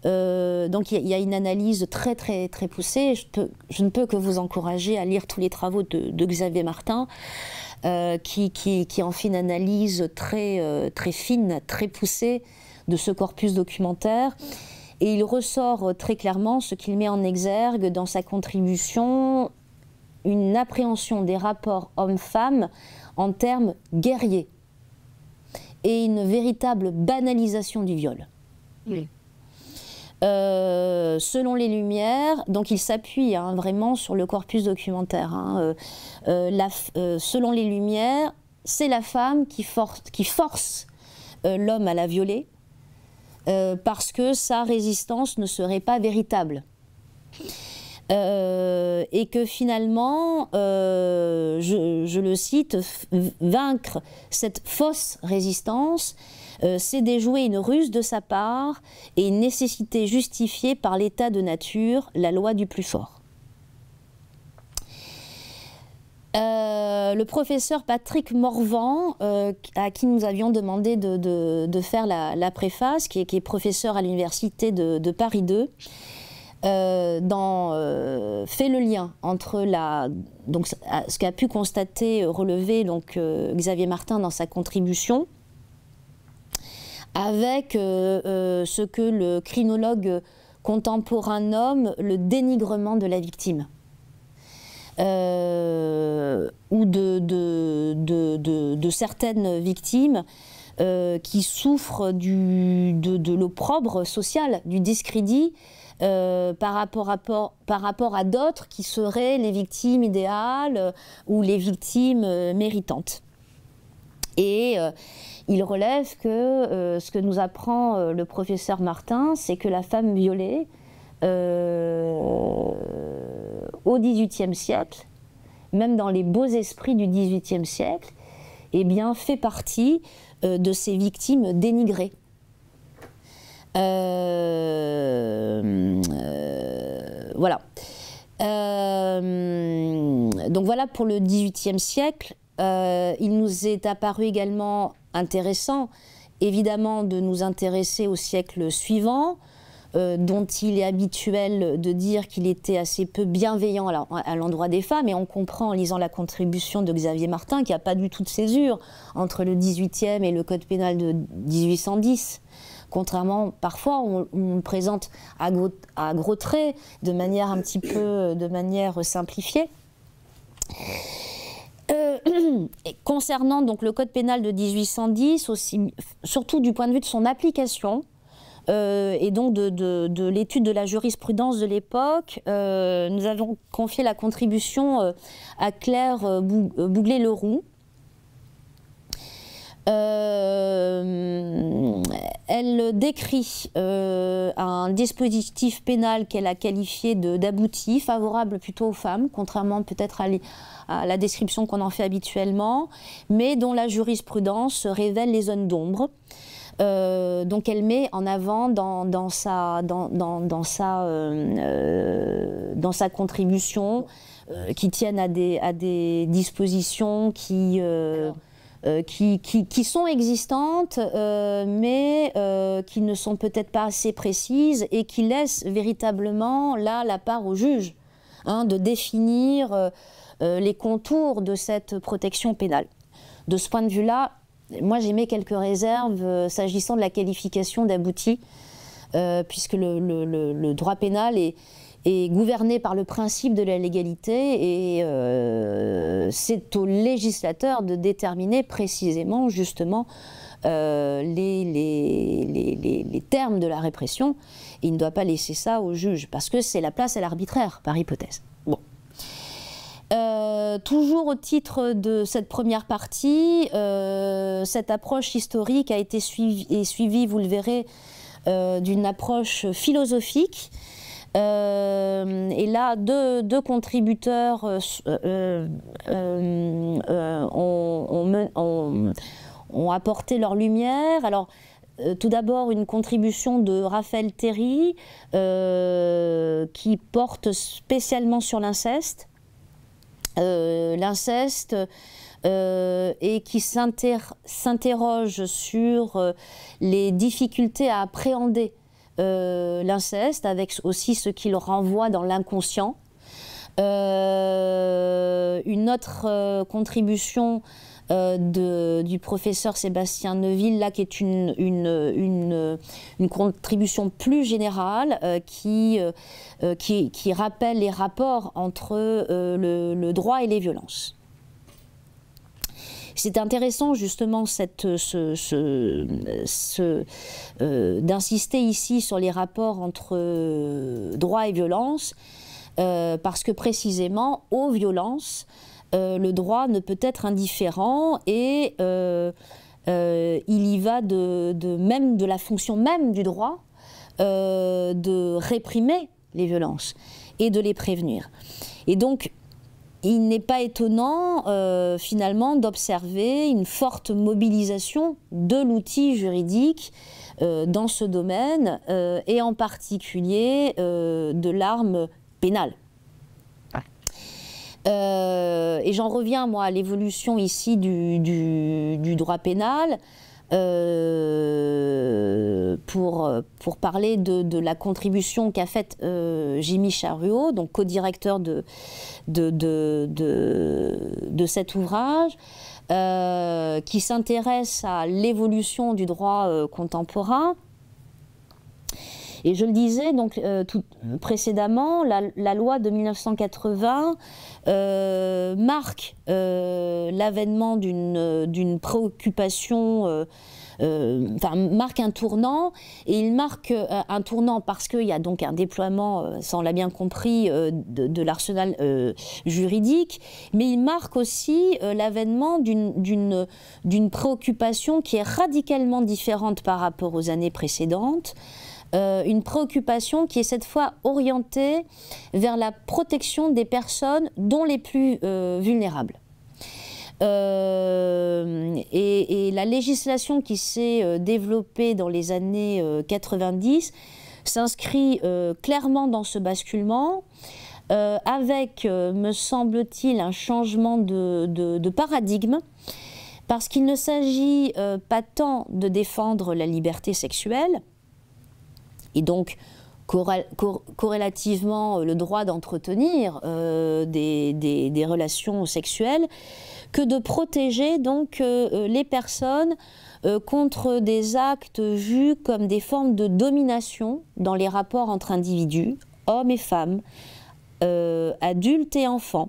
euh, donc il y, a une analyse très très très poussée. Je, ne peux que vous encourager à lire tous les travaux de, Xavier Martin, euh, qui, en fait une analyse très euh, très fine, très poussée de ce corpus documentaire. Et il ressort très clairement ce qu'il met en exergue dans sa contribution, une appréhension des rapports hommes-femmes en termes guerriers et une véritable banalisation du viol. Oui. Euh, selon les Lumières, donc il s'appuie hein, vraiment sur le corpus documentaire. Hein, euh, euh, selon les Lumières, c'est la femme qui, force l'homme à la violer parce que sa résistance ne serait pas véritable. et que finalement, je, le cite, vaincre cette fausse résistance, euh, c'est déjouer une ruse de sa part et une nécessité justifiée par l'état de nature, la loi du plus fort. Euh, le professeur Patrick Morvan, euh, à qui nous avions demandé de, faire la, préface, qui est, professeur à l'université de, Paris II, fait le lien entre ce qu'a pu constater, relever Xavier Martin dans sa contribution, avec euh, euh, ce que le crinologue contemporain nomme le dénigrement de la victime. Euh, ou de, certaines victimes qui souffrent de, l'opprobre social, du discrédit par rapport à d'autres qui seraient les victimes idéales ou les victimes méritantes. Et euh, il relève que euh, ce que nous apprend euh, le professeur Martin, c'est que la femme violée, au XVIIIe siècle, même dans les beaux esprits du XVIIIe siècle, eh bien, fait partie de ces victimes dénigrées. voilà. donc voilà pour le XVIIIe siècle. Euh, il nous est apparu également intéressant, évidemment, de nous intéresser au siècle suivant, euh, dont il est habituel de dire qu'il était assez peu bienveillant à l'endroit des femmes, et on comprend en lisant la contribution de Xavier Martin qu'il n'y a pas du tout de césure entre le 18e et le Code pénal de 1810. Contrairement, parfois, on, le présente à gros, à gros traits, de manière un petit peu, de manière simplifiée. Euh, (clears throat) concernant donc le code pénal de 1810, aussi, surtout du point de vue de son application, euh, et donc de, l'étude de la jurisprudence de l'époque, euh, nous avons confié la contribution à Claire Bouglé-Leroux, euh, elle décrit euh, un dispositif pénal qu'elle a qualifié d'abouti, favorable plutôt aux femmes, contrairement peut-être à, la description qu'on en fait habituellement, mais dont la jurisprudence révèle les zones d'ombre. Euh, donc elle met en avant dans, dans sa, dans, dans, sa, dans sa contribution qui tiennent à des, à des dispositions qui... Euh, qui, sont existantes, euh, mais euh, qui ne sont peut-être pas assez précises et qui laissent véritablement là la part au juge hein, de définir les contours de cette protection pénale. De ce point de vue-là, moi j'ai j'émets quelques réserves s'agissant de la qualification d'abouti, puisque le, droit pénal est est gouverné par le principe de la légalité et euh, c'est au législateur de déterminer précisément justement euh, les, les, termes de la répression. il ne doit pas laisser ça au juge parce que c'est la place à l'arbitraire par hypothèse. Bon. Euh, toujours au titre de cette première partie, cette approche historique a été suivie, vous le verrez, d'une approche philosophique euh, et là, deux, contributeurs ont, ont, apporté leur lumière. Alors, euh, tout d'abord une contribution de Raphaël Terry euh, qui porte spécialement sur l'inceste. l'inceste et qui s'interroge sur les difficultés à appréhender euh, l'inceste, avec aussi ce qu'il renvoie dans l'inconscient. Euh, une autre euh, contribution du professeur Sébastien Neuville, là, qui est une, contribution plus générale qui, rappelle les rapports entre le droit et les violences c'est intéressant justement cette, euh, euh, d'insister ici sur les rapports entre euh, droit et violence, parce que précisément aux violences, le droit ne peut être indifférent et il y va de, même de la fonction même du droit de réprimer les violences et de les prévenir. Et donc, il n'est pas étonnant euh, finalement d'observer une forte mobilisation de l'outil juridique euh, dans ce domaine euh, et en particulier de l'arme pénale. et j'en reviens moi à l'évolution ici du droit pénal. Euh, pour, parler de, la contribution qu'a faite euh, Jimmy Charuot, donc co-directeur de cet ouvrage, euh, qui s'intéresse à l'évolution du droit contemporain. Et je le disais donc euh, euh, précédemment, la, loi de 1980 euh, marque l'avènement d'une préoccupation. Enfin, marque un tournant et il marque un tournant parce qu'il y a donc un déploiement, ça on l'a bien compris, de l'arsenal juridique, mais il marque aussi l'avènement d'une préoccupation qui est radicalement différente par rapport aux années précédentes. Euh, une préoccupation qui est cette fois orientée vers la protection des personnes, dont les plus euh, vulnérables. Euh, et, la législation qui s'est développée dans les années 90 s'inscrit clairement dans ce basculement. avec, me semble-t-il, un changement de, paradigme parce qu'il ne s'agit pas tant de défendre la liberté sexuelle, et donc, corrélativement euh, le droit d'entretenir euh, des, relations sexuelles que de protéger donc euh, les personnes contre des actes vus comme des formes de domination dans les rapports entre individus, hommes et femmes, adultes et enfants.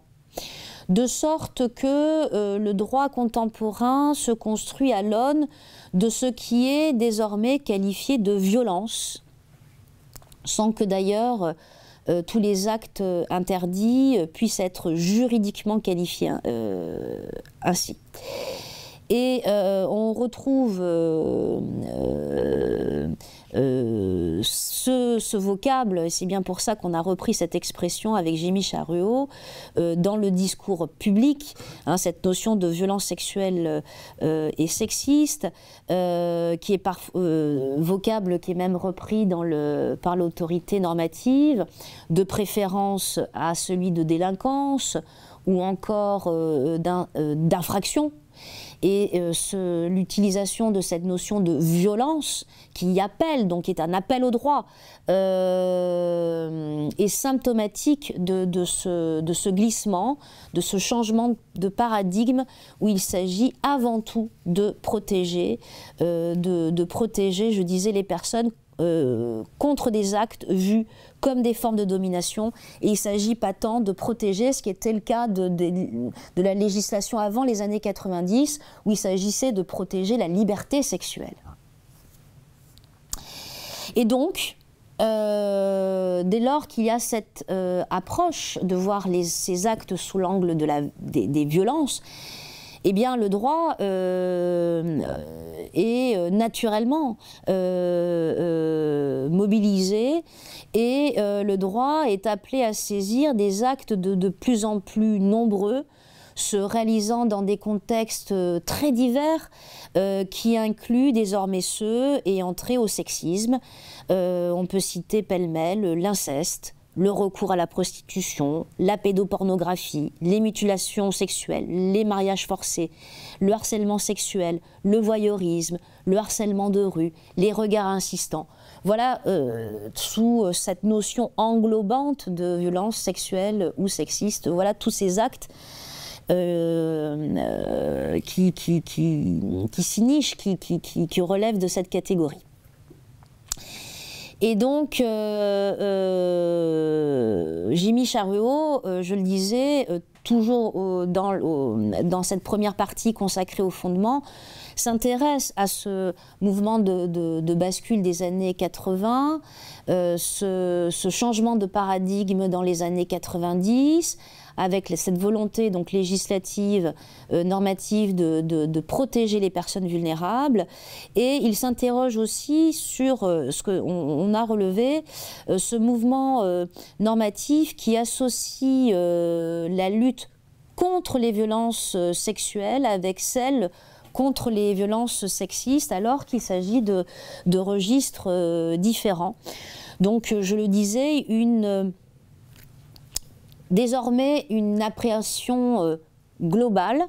De sorte que le droit contemporain se construit à l'aune de ce qui est désormais qualifié de violence sans que d'ailleurs euh, tous les actes euh, interdits euh, puissent être juridiquement qualifiés hein, ainsi. Et on retrouve euh, ce, ce, vocable, c'est bien pour ça qu'on a repris cette expression avec Jimmy Charruot euh, dans le discours public, hein, cette notion de violence sexuelle euh, et sexiste, qui est vocable qui est même repris par l'autorité normative, de préférence à celui de délinquance ou encore d'infraction et euh, l'utilisation de cette notion de violence qui y appelle, donc est un appel au droit, euh, est symptomatique de, ce, glissement, de ce changement de paradigme où il s'agit avant tout de protéger, euh, de, protéger, je disais, les personnes contre des actes vus comme des formes de domination. Et il s'agit pas tant de protéger ce qui était le cas de, la législation avant les années 90, où il s'agissait de protéger la liberté sexuelle. Et donc, euh, dès lors qu'il y a cette euh, approche de voir ces actes sous l'angle de des, violences, eh bien le droit euh, euh, est euh, naturellement mobilisé et le droit est appelé à saisir des actes de, plus en plus nombreux se réalisant dans des contextes très divers qui incluent désormais ceux et entrer au sexisme. on peut citer pêle-mêle l'inceste, le recours à la prostitution, la pédopornographie, les mutilations sexuelles, les mariages forcés, le harcèlement sexuel, le voyeurisme, le harcèlement de rue, les regards insistants. Voilà, euh, sous euh, cette notion englobante de violence sexuelle ou sexiste, voilà tous ces actes euh, qui, qui, qui, s'inichent, qui relèvent de cette catégorie. Et donc, euh, euh, Jimmy Charruot, euh, je le disais, toujours dans, cette première partie consacrée au fondement, s'intéresse à ce mouvement de, bascule des années 80, ce, changement de paradigme dans les années 90, avec cette volonté donc législative, euh, normative de, de, protéger les personnes vulnérables. Et il s'interroge aussi sur euh, ce qu'on on a relevé, euh, ce mouvement normatif qui associe la lutte contre les violences sexuelles avec celle contre les violences sexistes alors qu'il s'agit de, de, registres différents. Donc, je le disais, une désormais une appréhension euh, globale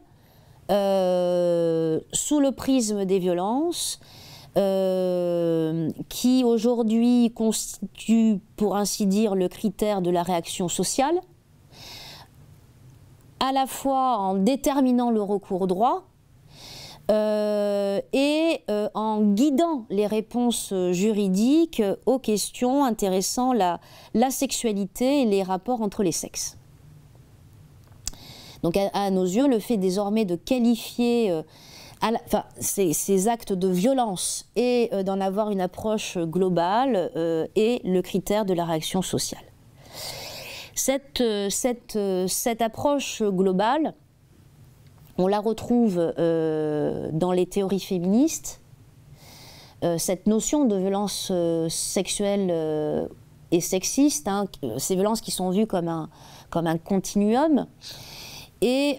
euh, sous le prisme des violences euh, qui aujourd'hui constitue pour ainsi dire le critère de la réaction sociale, à la fois en déterminant le recours au droit, euh, et euh, en guidant les réponses euh, juridiques aux questions intéressant la, la sexualité et les rapports entre les sexes. Donc à, nos yeux, le fait désormais de qualifier ces, actes de violence et d'en avoir une approche globale et est le critère de la réaction sociale. cette approche globale on la retrouve euh, dans les théories féministes, euh, cette notion de violence euh, sexuelle et sexiste, hein, ces violences qui sont vues comme un, comme un continuum. Et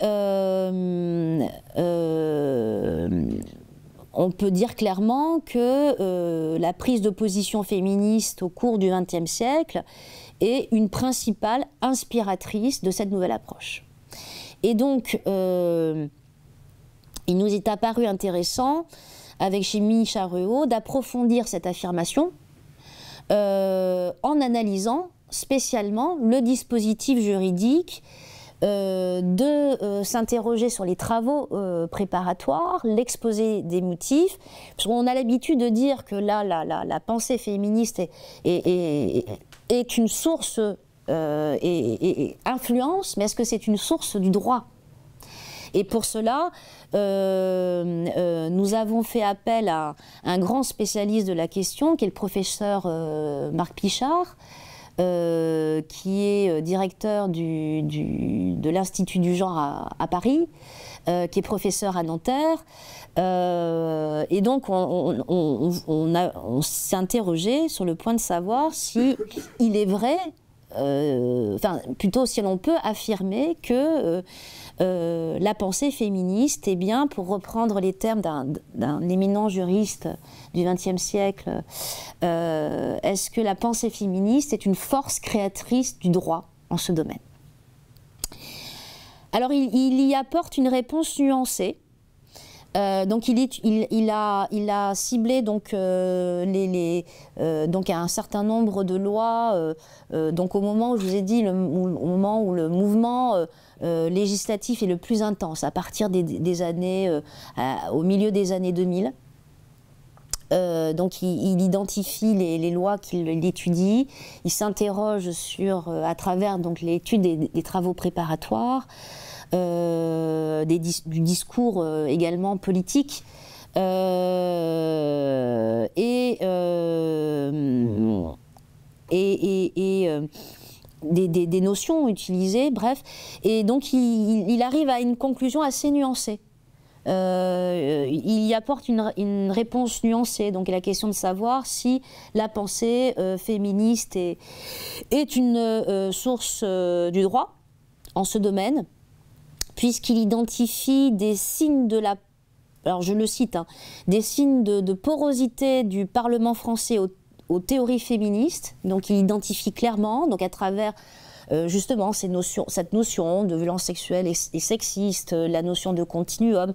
on peut dire clairement que la prise de position féministe au cours du XXe siècle est une principale inspiratrice de cette nouvelle approche. Et donc, euh, il nous est apparu intéressant, avec Chimie Charruot, d'approfondir cette affirmation euh, en analysant spécialement le dispositif juridique euh, de s'interroger sur les travaux préparatoires, l'exposé des motifs, parce qu'on a l'habitude de dire que là, la, pensée féministe est une source euh, et, influence, mais est-ce que c'est une source du droit et pour cela, euh, euh, nous avons fait appel à un grand spécialiste de la question, qui est le professeur Marc Pichard, qui est directeur de l'Institut du genre à, Paris, qui est professeur à Nanterre. et donc, on, s'est interrogé sur le point de savoir si il est vrai euh, enfin plutôt si l'on peut affirmer que euh, euh, la pensée féministe, et eh bien, pour reprendre les termes d'un éminent juriste du XXe siècle, est-ce que la pensée féministe est une force créatrice du droit en ce domaine alors il, y apporte une réponse nuancée euh, donc il, a, ciblé euh, euh, donc, un certain nombre de lois. donc au moment où je vous ai dit, le, moment où le mouvement législatif est le plus intense, à partir des, années, au milieu des années 2000. donc il, identifie les, lois qu'il étudie, il s'interroge sur, à travers l'étude des, travaux préparatoires, euh, des du discours euh, également politique. Euh, et, et, et, des, des, notions utilisées, bref. Et donc, il, il arrive à une conclusion assez nuancée. il y apporte une, une, réponse nuancée. Donc, la question de savoir si la pensée féministe est, est une source du droit en ce domaine, puisqu'il identifie des signes de la alors je le cite, hein, des signes de, porosité du Parlement français aux, théories féministes. Donc il identifie clairement, donc à travers euh, justement cette notion de violence sexuelle et, sexiste, euh, la notion de continuum.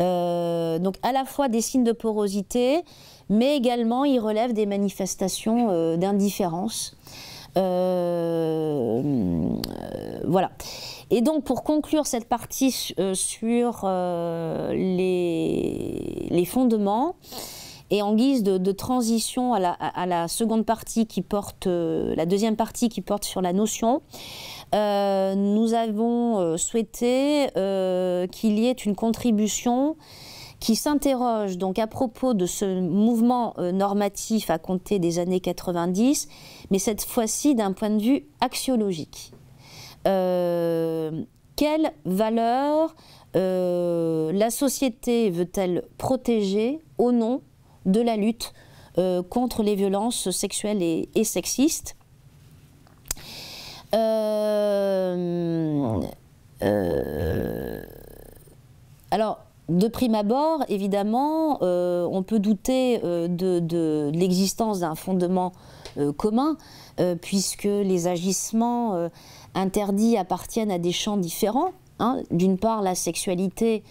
Euh, donc à la fois des signes de porosité, mais également il relève des manifestations d'indifférence. Euh, voilà. Et donc, pour conclure cette partie euh, sur euh, les, fondements, et en guise de, transition à la, seconde partie qui porte, la deuxième partie qui porte sur la notion, nous avons souhaité qu'il y ait une contribution qui s'interroge donc à propos de ce mouvement euh, normatif à compter des années 90, mais cette fois-ci d'un point de vue axiologique. Euh, quelles valeurs euh, la société veut-elle protéger au nom de la lutte contre les violences sexuelles et, et sexistes alors, de prime abord, évidemment, euh, on peut douter euh, de, l'existence d'un fondement euh, commun, puisque les agissements interdits appartiennent à des champs différents. Hein. D'une part, la sexualité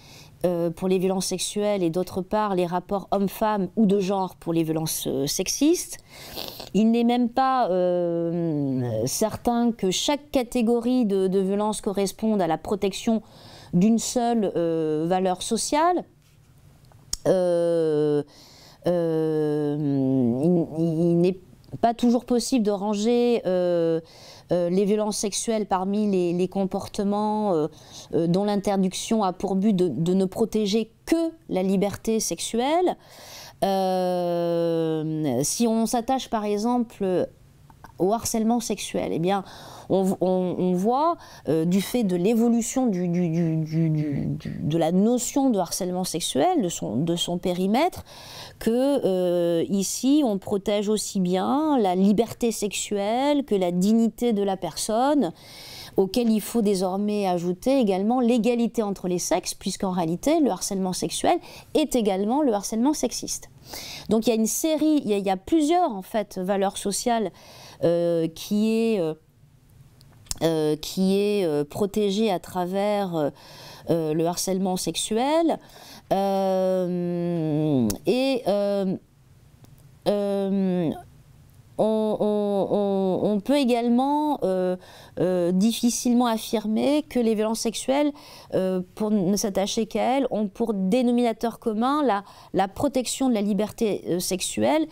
pour les violences sexuelles et d'autre part les rapports hommes-femmes ou de genre pour les violences sexistes. Il n'est même pas certain que chaque catégorie de, de violences corresponde à la protection d'une seule euh, valeur sociale. Euh, euh, il, n'est pas toujours possible de ranger les violences sexuelles parmi les, comportements dont l'interdiction a pour but de, de, ne protéger que la liberté sexuelle. si on s'attache par exemple au harcèlement sexuel, eh bien, on, voit euh, du fait de l'évolution de la notion de harcèlement sexuel, de son, périmètre, que euh, ici on protège aussi bien la liberté sexuelle que la dignité de la personne auquel il faut désormais ajouter également l'égalité entre les sexes, puisqu'en réalité, le harcèlement sexuel est également le harcèlement sexiste. Donc il y a une série, il y a, plusieurs en fait valeurs sociales euh, qui est euh, qui est euh, protégée à travers euh, le harcèlement sexuel. et on, peut également difficilement affirmer que les violences sexuelles, pour ne s'attacher qu'à elles, ont pour dénominateur commun la protection de la liberté sexuelle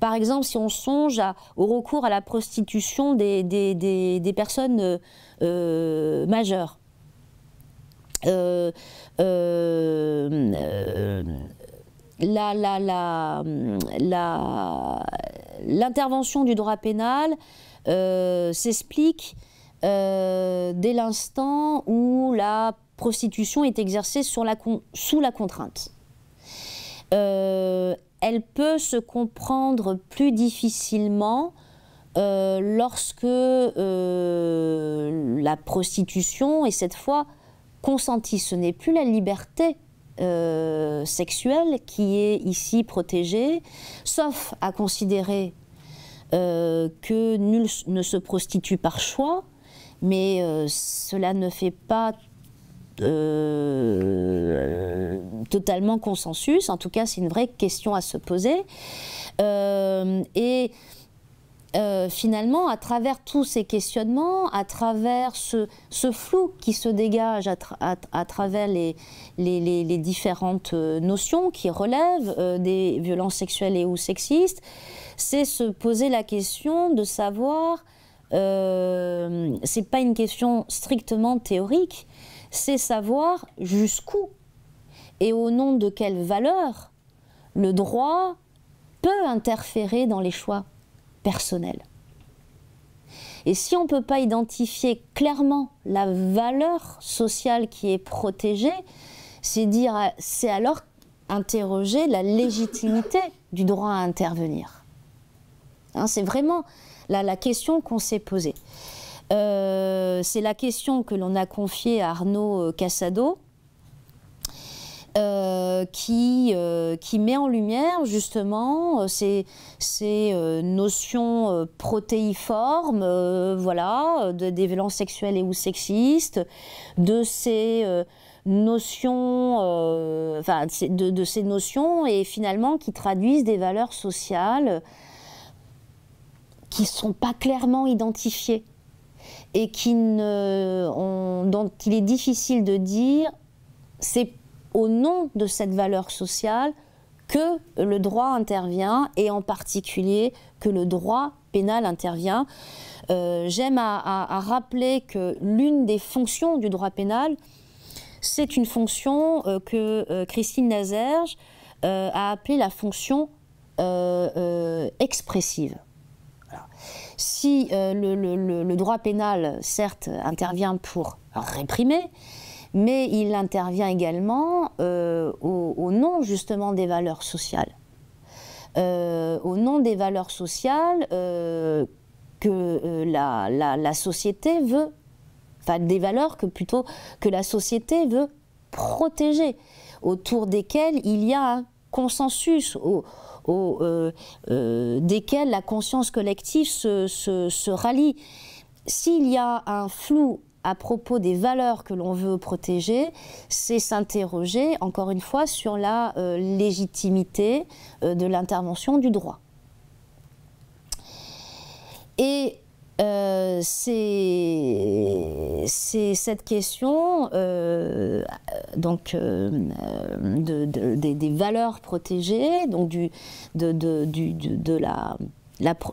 par exemple, si on songe au recours à la prostitution des, personnes majeures. l'intervention du droit pénal euh, s'explique euh, dès l'instant où la prostitution est exercée sous la contrainte. Euh, elle peut se comprendre plus difficilement euh, lorsque euh, la prostitution est cette fois consentie. Ce n'est plus la liberté euh, sexuelle qui est ici protégée, sauf à considérer que nul ne se prostitue par choix, mais cela ne fait pas euh, totalement consensus. En tout cas, c'est une vraie question à se poser. Euh, et euh, finalement, à travers tous ces questionnements, à travers ce, flou qui se dégage à, travers les, différentes notions qui relèvent des violences sexuelles et ou sexistes, c'est se poser la question de savoir, c'est pas une question strictement théorique, c'est savoir jusqu'où et au nom de quelle valeur le droit peut interférer dans les choix personnels. Et si on ne peut pas identifier clairement la valeur sociale qui est protégée, c'est dire, c'est alors interroger la légitimité du droit à intervenir. Hein, c'est vraiment la question qu'on s'est posée. Euh, c'est la question que l'on a confiée à Arnaud euh, Cassado. Euh, qui, met en lumière justement ces, notions protéiformes, voilà, des violences sexuelles et ou sexistes, de ces notions, enfin, de, de, ces notions et finalement qui traduisent des valeurs sociales qui ne sont pas clairement identifiées et qui ne, dont il est difficile de dire c'est au nom de cette valeur sociale que le droit intervient et en particulier que le droit pénal intervient. Euh, j'aime à, rappeler que l'une des fonctions du droit pénal, c'est une fonction euh, que euh, Christine Nazerge a appelée la fonction expressive si euh, le, droit pénal, certes, intervient pour réprimer, mais il intervient également euh, au, nom justement des valeurs sociales. Euh, au nom des valeurs sociales que la, société veut, enfin des valeurs que plutôt que la société veut protéger, autour desquelles il y a un consensus. Euh, euh, desquels la conscience collective se, rallie. S'il y a un flou à propos des valeurs que l'on veut protéger, c'est s'interroger, encore une fois, sur la euh, légitimité de l'intervention du droit. Et euh, c'est cette question euh, donc, euh, des, valeurs protégées, donc du, de,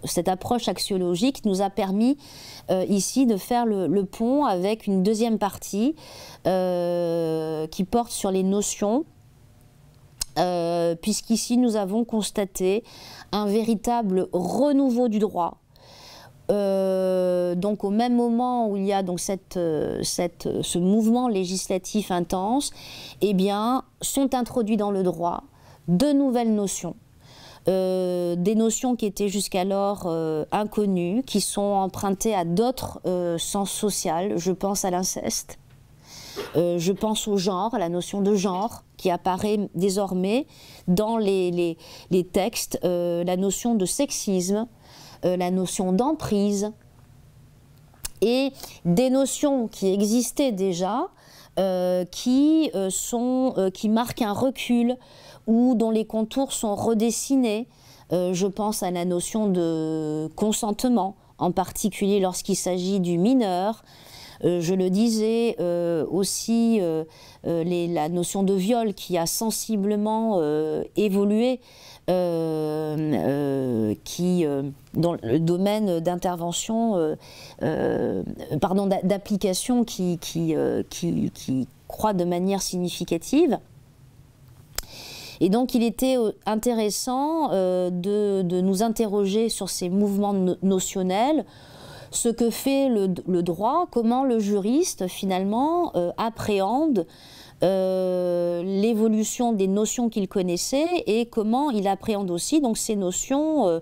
cette approche axiologique nous a permis ici de faire le, pont avec une deuxième partie qui porte sur les notions puisqu'ici nous avons constaté un véritable renouveau du droit euh, donc au même moment où il y a donc cette, euh, euh, ce mouvement législatif intense, eh bien, sont introduits dans le droit de nouvelles notions. des notions qui étaient jusqu'alors inconnues, qui sont empruntées à d'autres sens sociaux, Je pense à l'inceste, je pense au genre, la notion de genre, qui apparaît désormais dans les, les textes, la notion de sexisme, euh, la notion d'emprise et des notions qui existaient déjà, euh, qui, euh, sont, qui marquent un recul ou dont les contours sont redessinés. je pense à la notion de consentement, en particulier lorsqu'il s'agit du mineur. je le disais aussi, la notion de viol qui a sensiblement évolué euh, euh, qui, euh, dans le domaine d'intervention, pardon, d'application qui, qui, qui, croît de manière significative. Et donc, il était intéressant de, de, nous interroger sur ces mouvements notionnels, ce que fait le, droit, comment le juriste, finalement, appréhende euh, l'évolution des notions qu'il connaissait et comment il appréhende aussi donc ces notions, euh,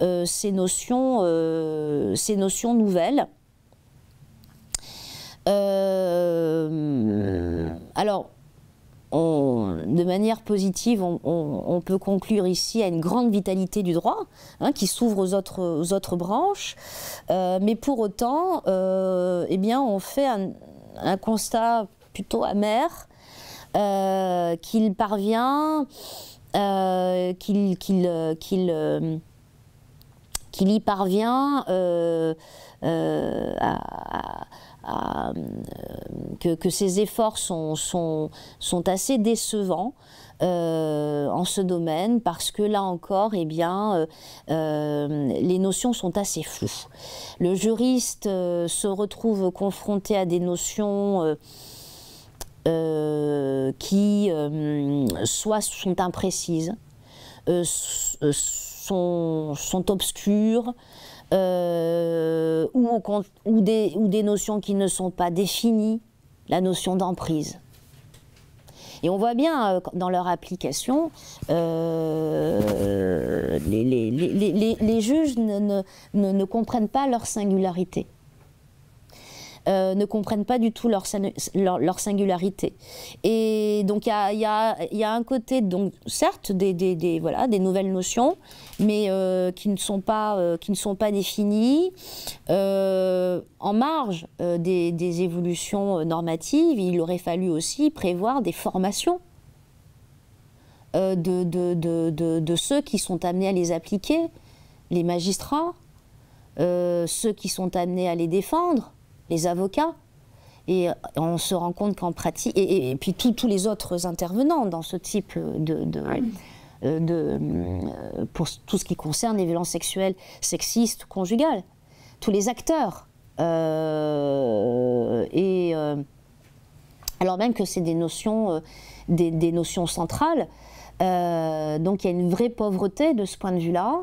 euh, ces notions, nouvelles. alors, de manière positive, on, peut conclure ici à une grande vitalité du droit hein, qui s'ouvre aux autres, branches. mais pour autant, eh bien, on fait un constat plutôt amer euh, qu'il parvient, euh, euh, qu'il y parvient à, que, ses efforts sont, sont, assez décevants. en ce domaine parce que là encore, eh bien, les notions sont assez floues. Le juriste se retrouve confronté à des notions euh, qui euh, soit sont imprécises, euh, sont, sont, obscures, ou, ou, des, ou des notions qui ne sont pas définies, la notion d'emprise. Et on voit bien dans leur application, les, les, les, les, juges ne, ne comprennent pas leur singularité. Euh, ne comprennent pas du tout leur, leur, singularité. Et donc il y, a, un côté, donc, certes, des, des, voilà, des nouvelles notions, mais euh, qui, ne sont pas, euh, qui ne sont pas définies. en marge des, évolutions normatives, il aurait fallu aussi prévoir des formations de, de, ceux qui sont amenés à les appliquer, les magistrats, ceux qui sont amenés à les défendre, les avocats. Et euh, on se rend compte qu'en pratique, et, puis tous les autres intervenants dans ce type de, euh, euh, pour tout ce qui concerne les violences sexuelles, sexistes, conjugales, tous les acteurs. et alors même que c'est des notions, des, des, notions centrales. donc il y a une vraie pauvreté de ce point de vue-là.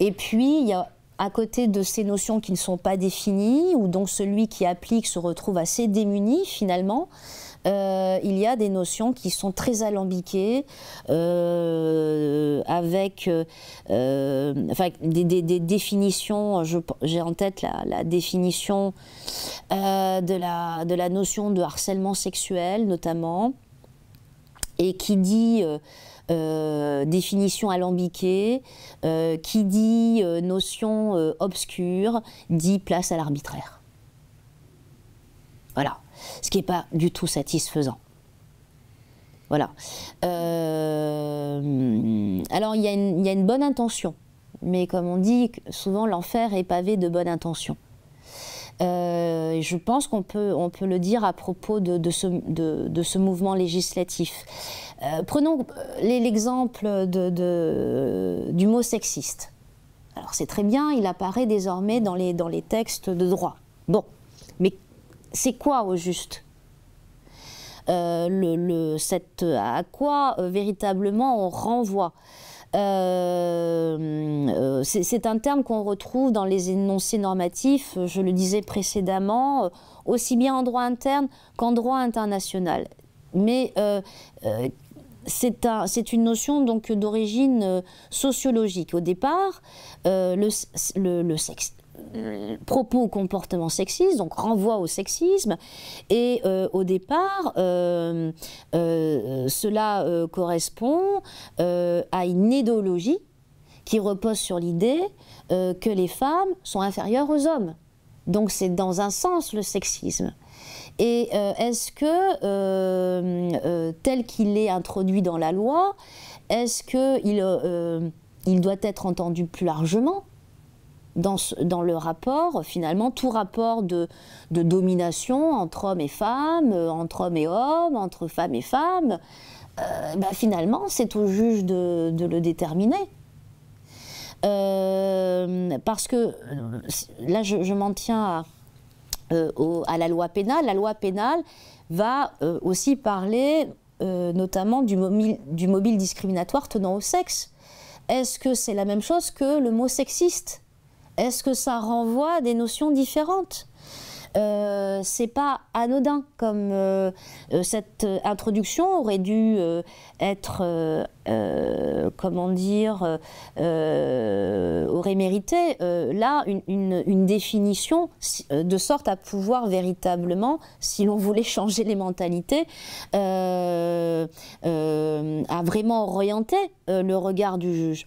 Et puis il y a à côté de ces notions qui ne sont pas définies, ou dont celui qui applique se retrouve assez démuni finalement, euh, il y a des notions qui sont très alambiquées, euh, avec euh, des, définitions. J'ai en tête la, définition de, de la notion de harcèlement sexuel, notamment, et qui dit euh, définition alambiquée, euh, qui dit euh, notion obscure, dit place à l'arbitraire. Voilà, ce qui n'est pas du tout satisfaisant. Voilà. alors, il y, a une bonne intention, mais comme on dit, souvent l'enfer est pavé de bonnes intentions euh, je pense qu'on peut, on peut le dire à propos de, de, ce, de, ce, mouvement législatif. Euh, prenons euh, l'exemple du mot sexiste. Alors c'est très bien, il apparaît désormais dans les, dans les textes de droit. Bon, mais c'est quoi au juste le, le, cette, à quoi véritablement on renvoie euh, euh, c'est un terme qu'on retrouve dans les énoncés normatifs, je le disais précédemment, euh, aussi bien en droit interne qu'en droit international. Mais c'est une notion donc d'origine sociologique. Au départ, le, le, sexe, euh, propos comportement comportement sexistes, donc renvoi au sexisme. Et euh, au départ, euh, cela correspond à une idéologie qui repose sur l'idée que les femmes sont inférieures aux hommes. Donc c'est dans un sens le sexisme. Et est-ce que, tel qu'il est introduit dans la loi, est-ce qu'il il doit être entendu plus largement dans, le rapport, finalement, tout rapport de, domination entre hommes et femmes, euh, entre hommes et hommes, entre femmes et femmes, euh, bah, finalement, c'est au juge de, le déterminer. Euh, parce que là, je, m'en tiens à, la loi pénale. La loi pénale va aussi parler notamment du mobile discriminatoire tenant au sexe. Est-ce que c'est la même chose que le mot sexiste est-ce que ça renvoie à des notions différentes euh, c'est pas anodin comme euh, euh, cette introduction aurait dû être comment dire aurait mérité là une, définition de sorte à pouvoir véritablement si l'on voulait changer les mentalités à vraiment orienter le regard du juge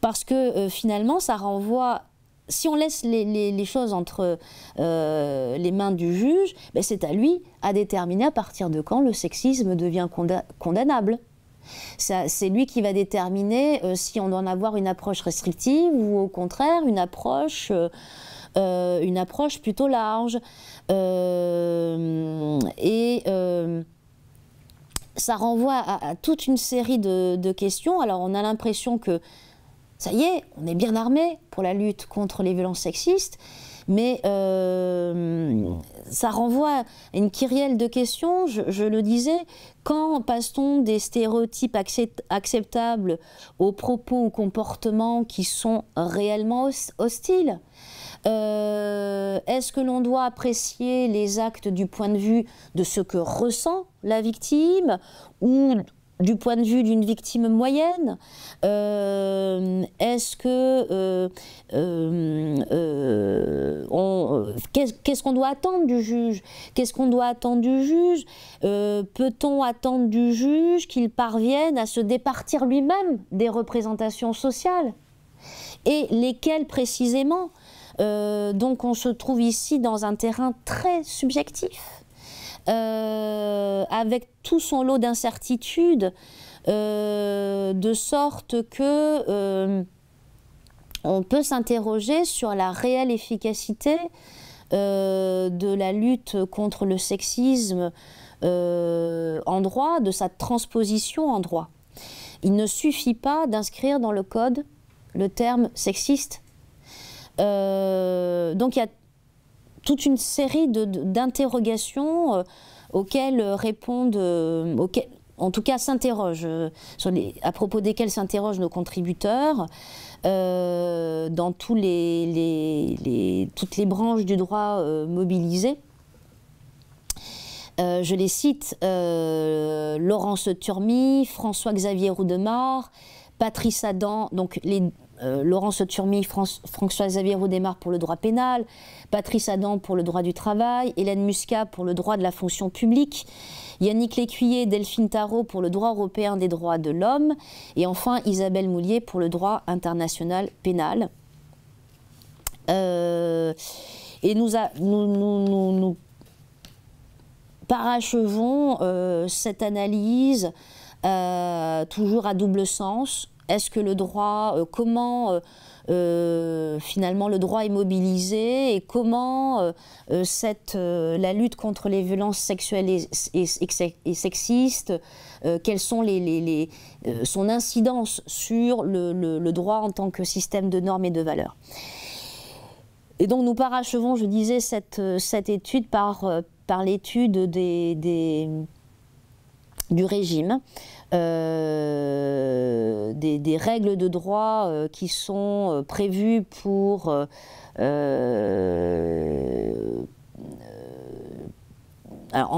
parce que finalement ça renvoie si on laisse les, choses entre euh, les mains du juge, ben, c'est à lui à déterminer à partir de quand le sexisme devient condamnable. C'est lui qui va déterminer euh, si on doit en avoir une approche restrictive ou au contraire une approche, euh, une approche plutôt large. et ça renvoie à, toute une série de questions. Alors on a l'impression que ça y est, on est bien armé pour la lutte contre les violences sexistes, mais euh, ça renvoie à une kyrielle de questions, je, le disais, quand passe-t-on des stéréotypes acceptables aux propos ou comportements qui sont réellement hostiles euh, Est-ce que l'on doit apprécier les actes du point de vue de ce que ressent la victime ou du point de vue d'une victime moyenne euh, Est-ce que euh, euh, qu'est-ce qu'on doit attendre du juge Qu'est-ce qu'on doit attendre du juge Peut-on attendre du juge qu'il parvienne à se départir lui-même des représentations sociales et lesquelles précisément Donc on se trouve ici dans un terrain très subjectif. Euh, avec tout son lot d'incertitudes, euh, de sorte que euh, on peut s'interroger sur la réelle efficacité de la lutte contre le sexisme en droit, de sa transposition en droit. Il ne suffit pas d'inscrire dans le code le terme sexiste. donc il y a toute une série de d'interrogations euh, auxquelles euh, répondent, euh, en tout cas s'interrogent, à propos desquelles s'interrogent nos contributeurs dans tous les, toutes les branches du droit mobilisées. je les cite, Laurence Turmi, François-Xavier Roudemar, Patrice Adam, donc les euh, Laurence Turmi, François-Xavier Rodémar pour le droit pénal, Patrice Adam pour le droit du travail, Hélène Muscat pour le droit de la fonction publique, Yannick Lécuyer, Delphine Tarot pour le droit européen des droits de l'homme, et enfin Isabelle Moulier pour le droit international pénal. Euh, et nous, parachevons euh, cette analyse toujours à double sens est-ce que le droit, euh, comment euh, euh, finalement le droit est mobilisé et comment cette, la lutte contre les violences sexuelles et, sexistes, quelles sont les, les, son incidence sur le, droit en tant que système de normes et de valeurs. Et donc nous parachevons, je disais, cette, cette étude par, par l'étude des, du régime euh, des, règles de droit euh, qui sont euh, prévues pour, en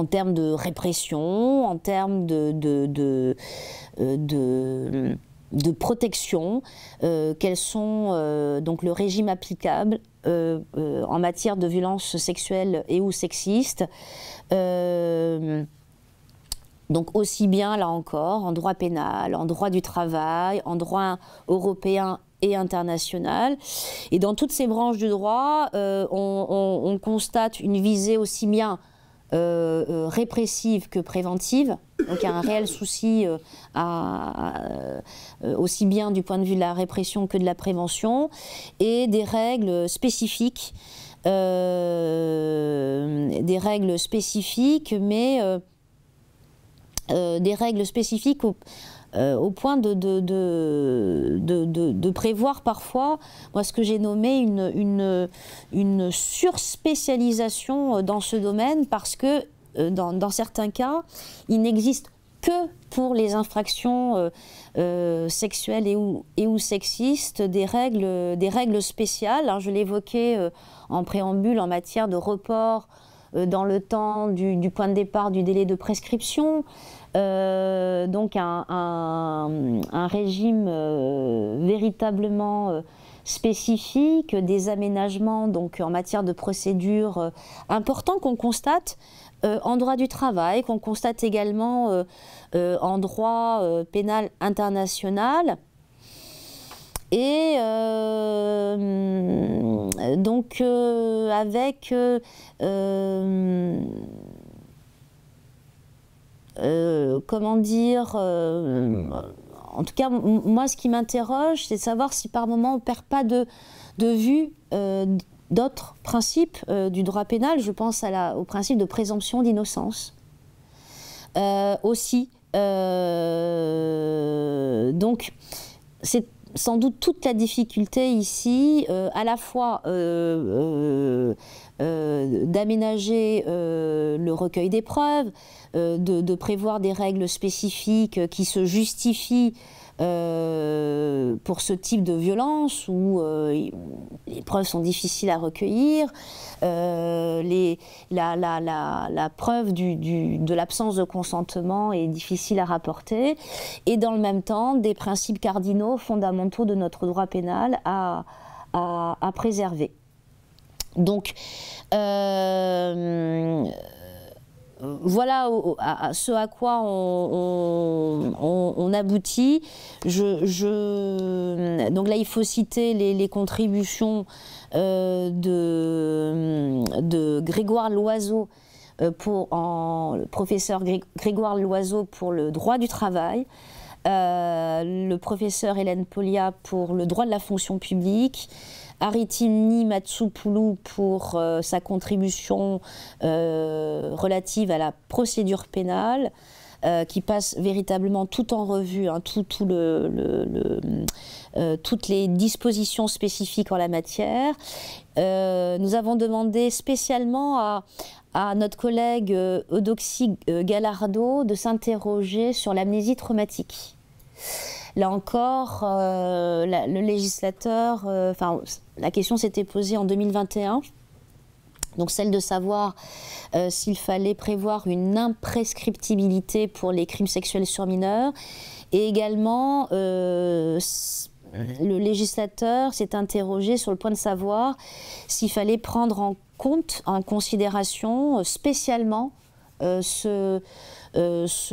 termes de répression, en termes de, de, protection, quels sont donc le régime applicable en matière de violences sexuelles et ou sexistes. Donc aussi bien, là encore, en droit pénal, en droit du travail, en droit européen et international. Et dans toutes ces branches du droit, euh, on, constate une visée aussi bien euh, euh, répressive que préventive. Donc il y a un réel souci à, aussi bien du point de vue de la répression que de la prévention et des règles spécifiques, des règles spécifiques, mais euh, des règles spécifiques au, euh, point de prévoir parfois, moi, ce que j'ai nommé une, surspécialisation euh, dans ce domaine parce que dans, certains cas, il n'existe que pour les infractions sexuelles et ou, sexistes des règles, spéciales. je l'évoquais en préambule en matière de report dans le temps du, point de départ du délai de prescription, euh, donc un, régime euh, véritablement euh, spécifique, des aménagements donc en matière de procédures importants qu'on constate en droit du travail, qu'on constate également en droit pénal international. Et donc avec euh, comment dire, euh, en tout cas, moi, ce qui m'interroge, c'est de savoir si par moment on ne perd pas de, vue euh, d'autres principes du droit pénal. Je pense à la, au principe de présomption d'innocence aussi. donc, c'est sans doute toute la difficulté ici, à la fois d'aménager le recueil des preuves, euh, de, prévoir des règles spécifiques euh, qui se justifient euh, pour ce type de violence où les preuves sont difficiles à recueillir, les, la, preuve du, de l'absence de consentement est difficile à rapporter, et dans le même temps, des principes cardinaux fondamentaux de notre droit pénal à, à préserver. Donc, voilà ce à quoi on, aboutit. donc là, il faut citer les, contributions euh, de, Grégoire Loiseau, euh, pour, le professeur Grégoire Loiseau pour le droit du travail. Euh, le professeur Hélène Polia pour le droit de la fonction publique, Aritimni Matsupoulou pour euh, sa contribution euh, relative à la procédure pénale. Euh, qui passe véritablement tout en revue, hein, tout, toutes les dispositions spécifiques en la matière. nous avons demandé spécialement à, à notre collègue Eudoxie Galardo de s'interroger sur l'amnésie traumatique. Là encore, euh, le législateur, euh, enfin, la question s'était posée en 2021. Donc celle de savoir euh, s'il fallait prévoir une imprescriptibilité pour les crimes sexuels sur mineurs. Et également, le législateur s'est interrogé sur le point de savoir s'il fallait prendre en compte, en considération spécialement ce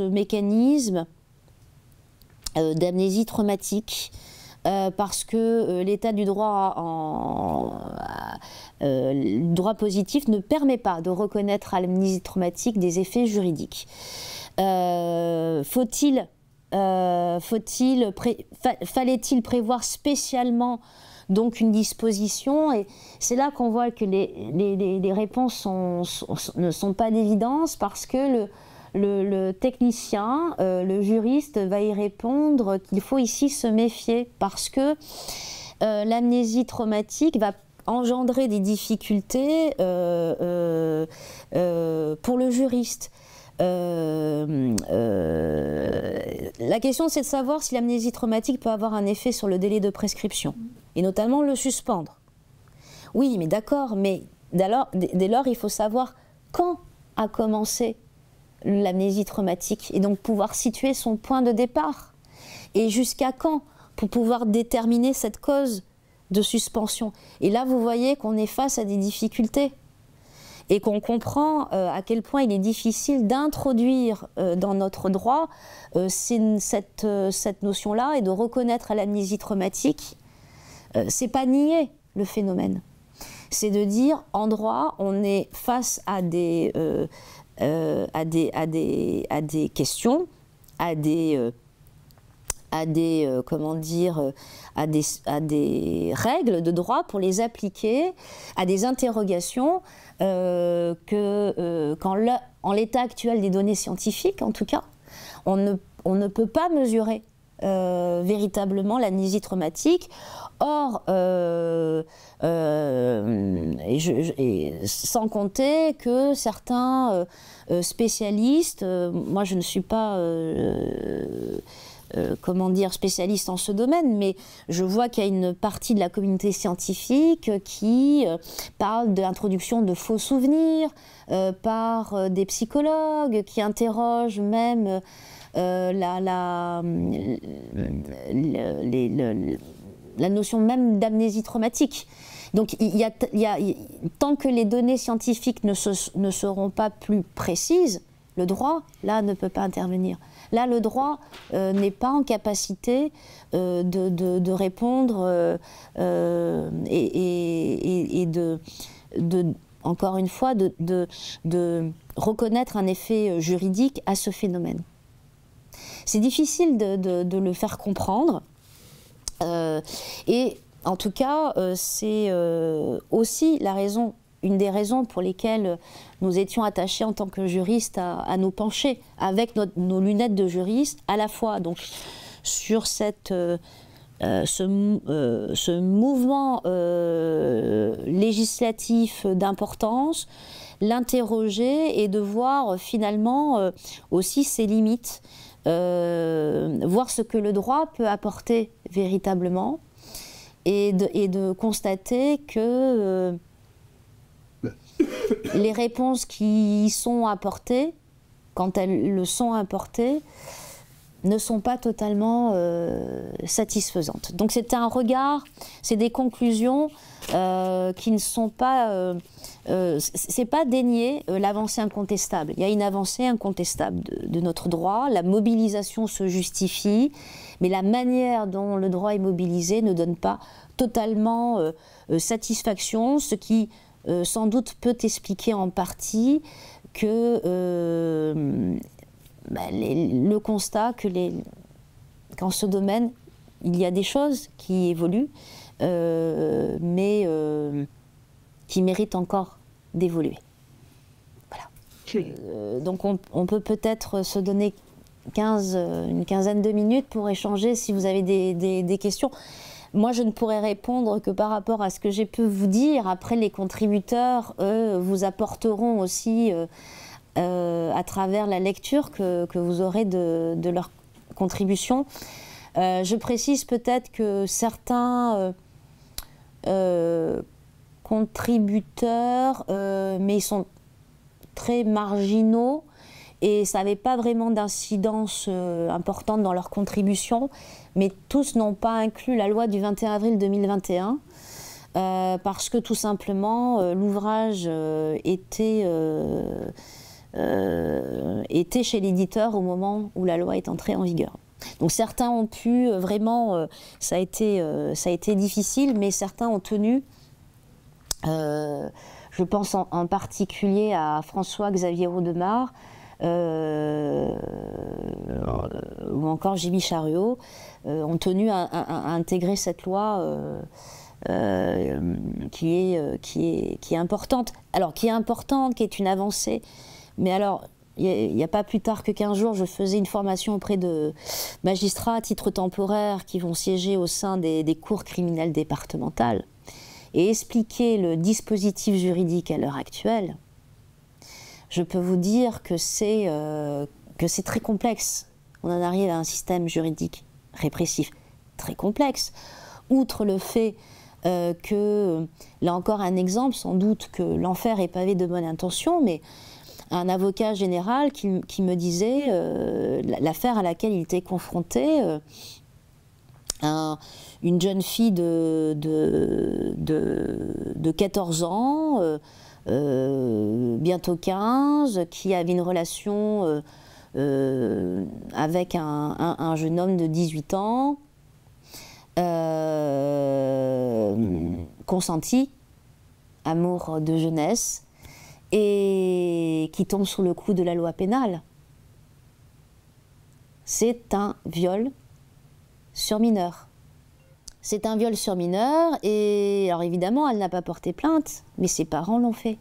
mécanisme euh, d'amnésie traumatique. Euh, parce que euh, l'état du droit en droit positif ne permet pas de reconnaître à l'amnésie traumatique des effets juridiques. faut-il faut-il fallait-il prévoir spécialement donc une disposition et c'est là qu'on voit que les, les, réponses ne sont pas d'évidence parce que le le, technicien, euh, le juriste va y répondre qu'il faut ici se méfier parce que euh, l'amnésie traumatique va engendrer des difficultés euh, pour le juriste. la question, c'est de savoir si l'amnésie traumatique peut avoir un effet sur le délai de prescription, et notamment le suspendre. Oui, mais d'accord, mais dès lors, il faut savoir quand a commencé l'amnésie traumatique et donc pouvoir situer son point de départ et jusqu'à quand pour pouvoir déterminer cette cause de suspension. Et là, vous voyez qu'on est face à des difficultés et qu'on comprend euh, à quel point il est difficile d'introduire euh, dans notre droit euh, cette, cette notion-là et de reconnaître l'amnésie traumatique. c'est pas nier le phénomène. C'est de dire, en droit, on est face à des, euh, à, des, à, des, des questions, à des, euh, à des euh, comment dire, à des, à des règles de droit pour les appliquer, à des interrogations que, qu'en l'état actuel des données scientifiques, en tout cas, on ne, on ne peut pas mesurer. véritablement l'amnésie traumatique Or, euh, euh, sans compter que certains euh, spécialistes, moi je ne suis pas... comment dire, spécialiste en ce domaine, mais je vois qu'il y a une partie de la communauté scientifique qui parle de l'introduction de faux souvenirs par des psychologues, qui interrogent même la, la, la notion même d'amnésie traumatique. Donc, tant que les données scientifiques ne, seront pas plus précises, le droit, là, ne peut pas intervenir. Là, le droit euh, n'est pas en capacité euh, de, répondre euh, et, de, encore une fois, de reconnaître un effet juridique à ce phénomène. C'est difficile de, le faire comprendre. Euh, et en tout cas, euh, c'est euh, aussi la raison une des raisons pour lesquelles nous étions attachés en tant que juristes à, nous pencher avec nos lunettes de juriste, à la fois donc sur cette, ce, mouvement législatif d'importance, l'interroger et de voir finalement aussi ses limites voir ce que le droit peut apporter véritablement et de, et de constater que euh, les réponses qui y sont apportées, quand elles le sont apportées, ne sont pas totalement euh, satisfaisantes. Donc c'est un regard, c'est des conclusions euh, qui ne sont pas euh, ce c'est pas dénier euh, l'avancée incontestable. Il y a une avancée incontestable de, notre droit, la mobilisation se justifie, mais la manière dont le droit est mobilisé ne donne pas totalement euh, satisfaction, ce qui sans doute peut expliquer en partie que bah, le constat que qu'en ce domaine il y a des choses qui évoluent, mais qui méritent encore d'évoluer. Voilà. Euh, donc on, peut peut-être se donner euh, une quinzaine de minutes pour échanger si vous avez des, questions. Moi, je ne pourrais répondre que par rapport à ce que j'ai pu vous dire. Après, les contributeurs, eux, vous apporteront aussi euh, à travers la lecture que, vous aurez de, leur leurs contributions. je précise peut-être que certains contributeurs, euh, mais ils sont très marginaux et ça n'avait pas vraiment d'incidence euh, importante dans leur contribution, mais tous n'ont pas inclus la loi du 21 avril 2021. Euh, parce que tout simplement l'ouvrage était, était chez l'éditeur au moment où la loi est entrée en vigueur. Donc certains ont pu vraiment, ça, a été, ça a été difficile, mais certains ont tenu euh, je pense en, particulier à François-Xavier Audemars euh, ou encore Jimmy Chariot, euh, ont tenu à, intégrer cette loi qui, est, importante. Alors, qui est importante, qui est une avancée, mais alors, il n'y a, pas plus tard que 15 jours, je faisais une formation auprès de magistrats à titre temporaire qui vont siéger au sein des, cours criminels départementales et expliquer le dispositif juridique à l'heure actuelle, je peux vous dire que c'est euh, c'est très complexe. On en arrive à un système juridique répressif très complexe. Outre le fait euh, que, là encore un exemple, sans doute que l'enfer est pavé de bonnes intentions, mais un avocat général qui, me disait euh, l'affaire à laquelle il était confronté, une jeune fille de, de, 14 ans, euh, euh, bientôt 15, qui avait une relation euh, avec un, jeune homme de 18 ans, consenti, amour de jeunesse, et qui tombe sur le coup de la loi pénale. C'est un viol sur mineur. C'est un viol sur mineur et alors évidemment elle n'a pas porté plainte, mais ses parents l'ont fait.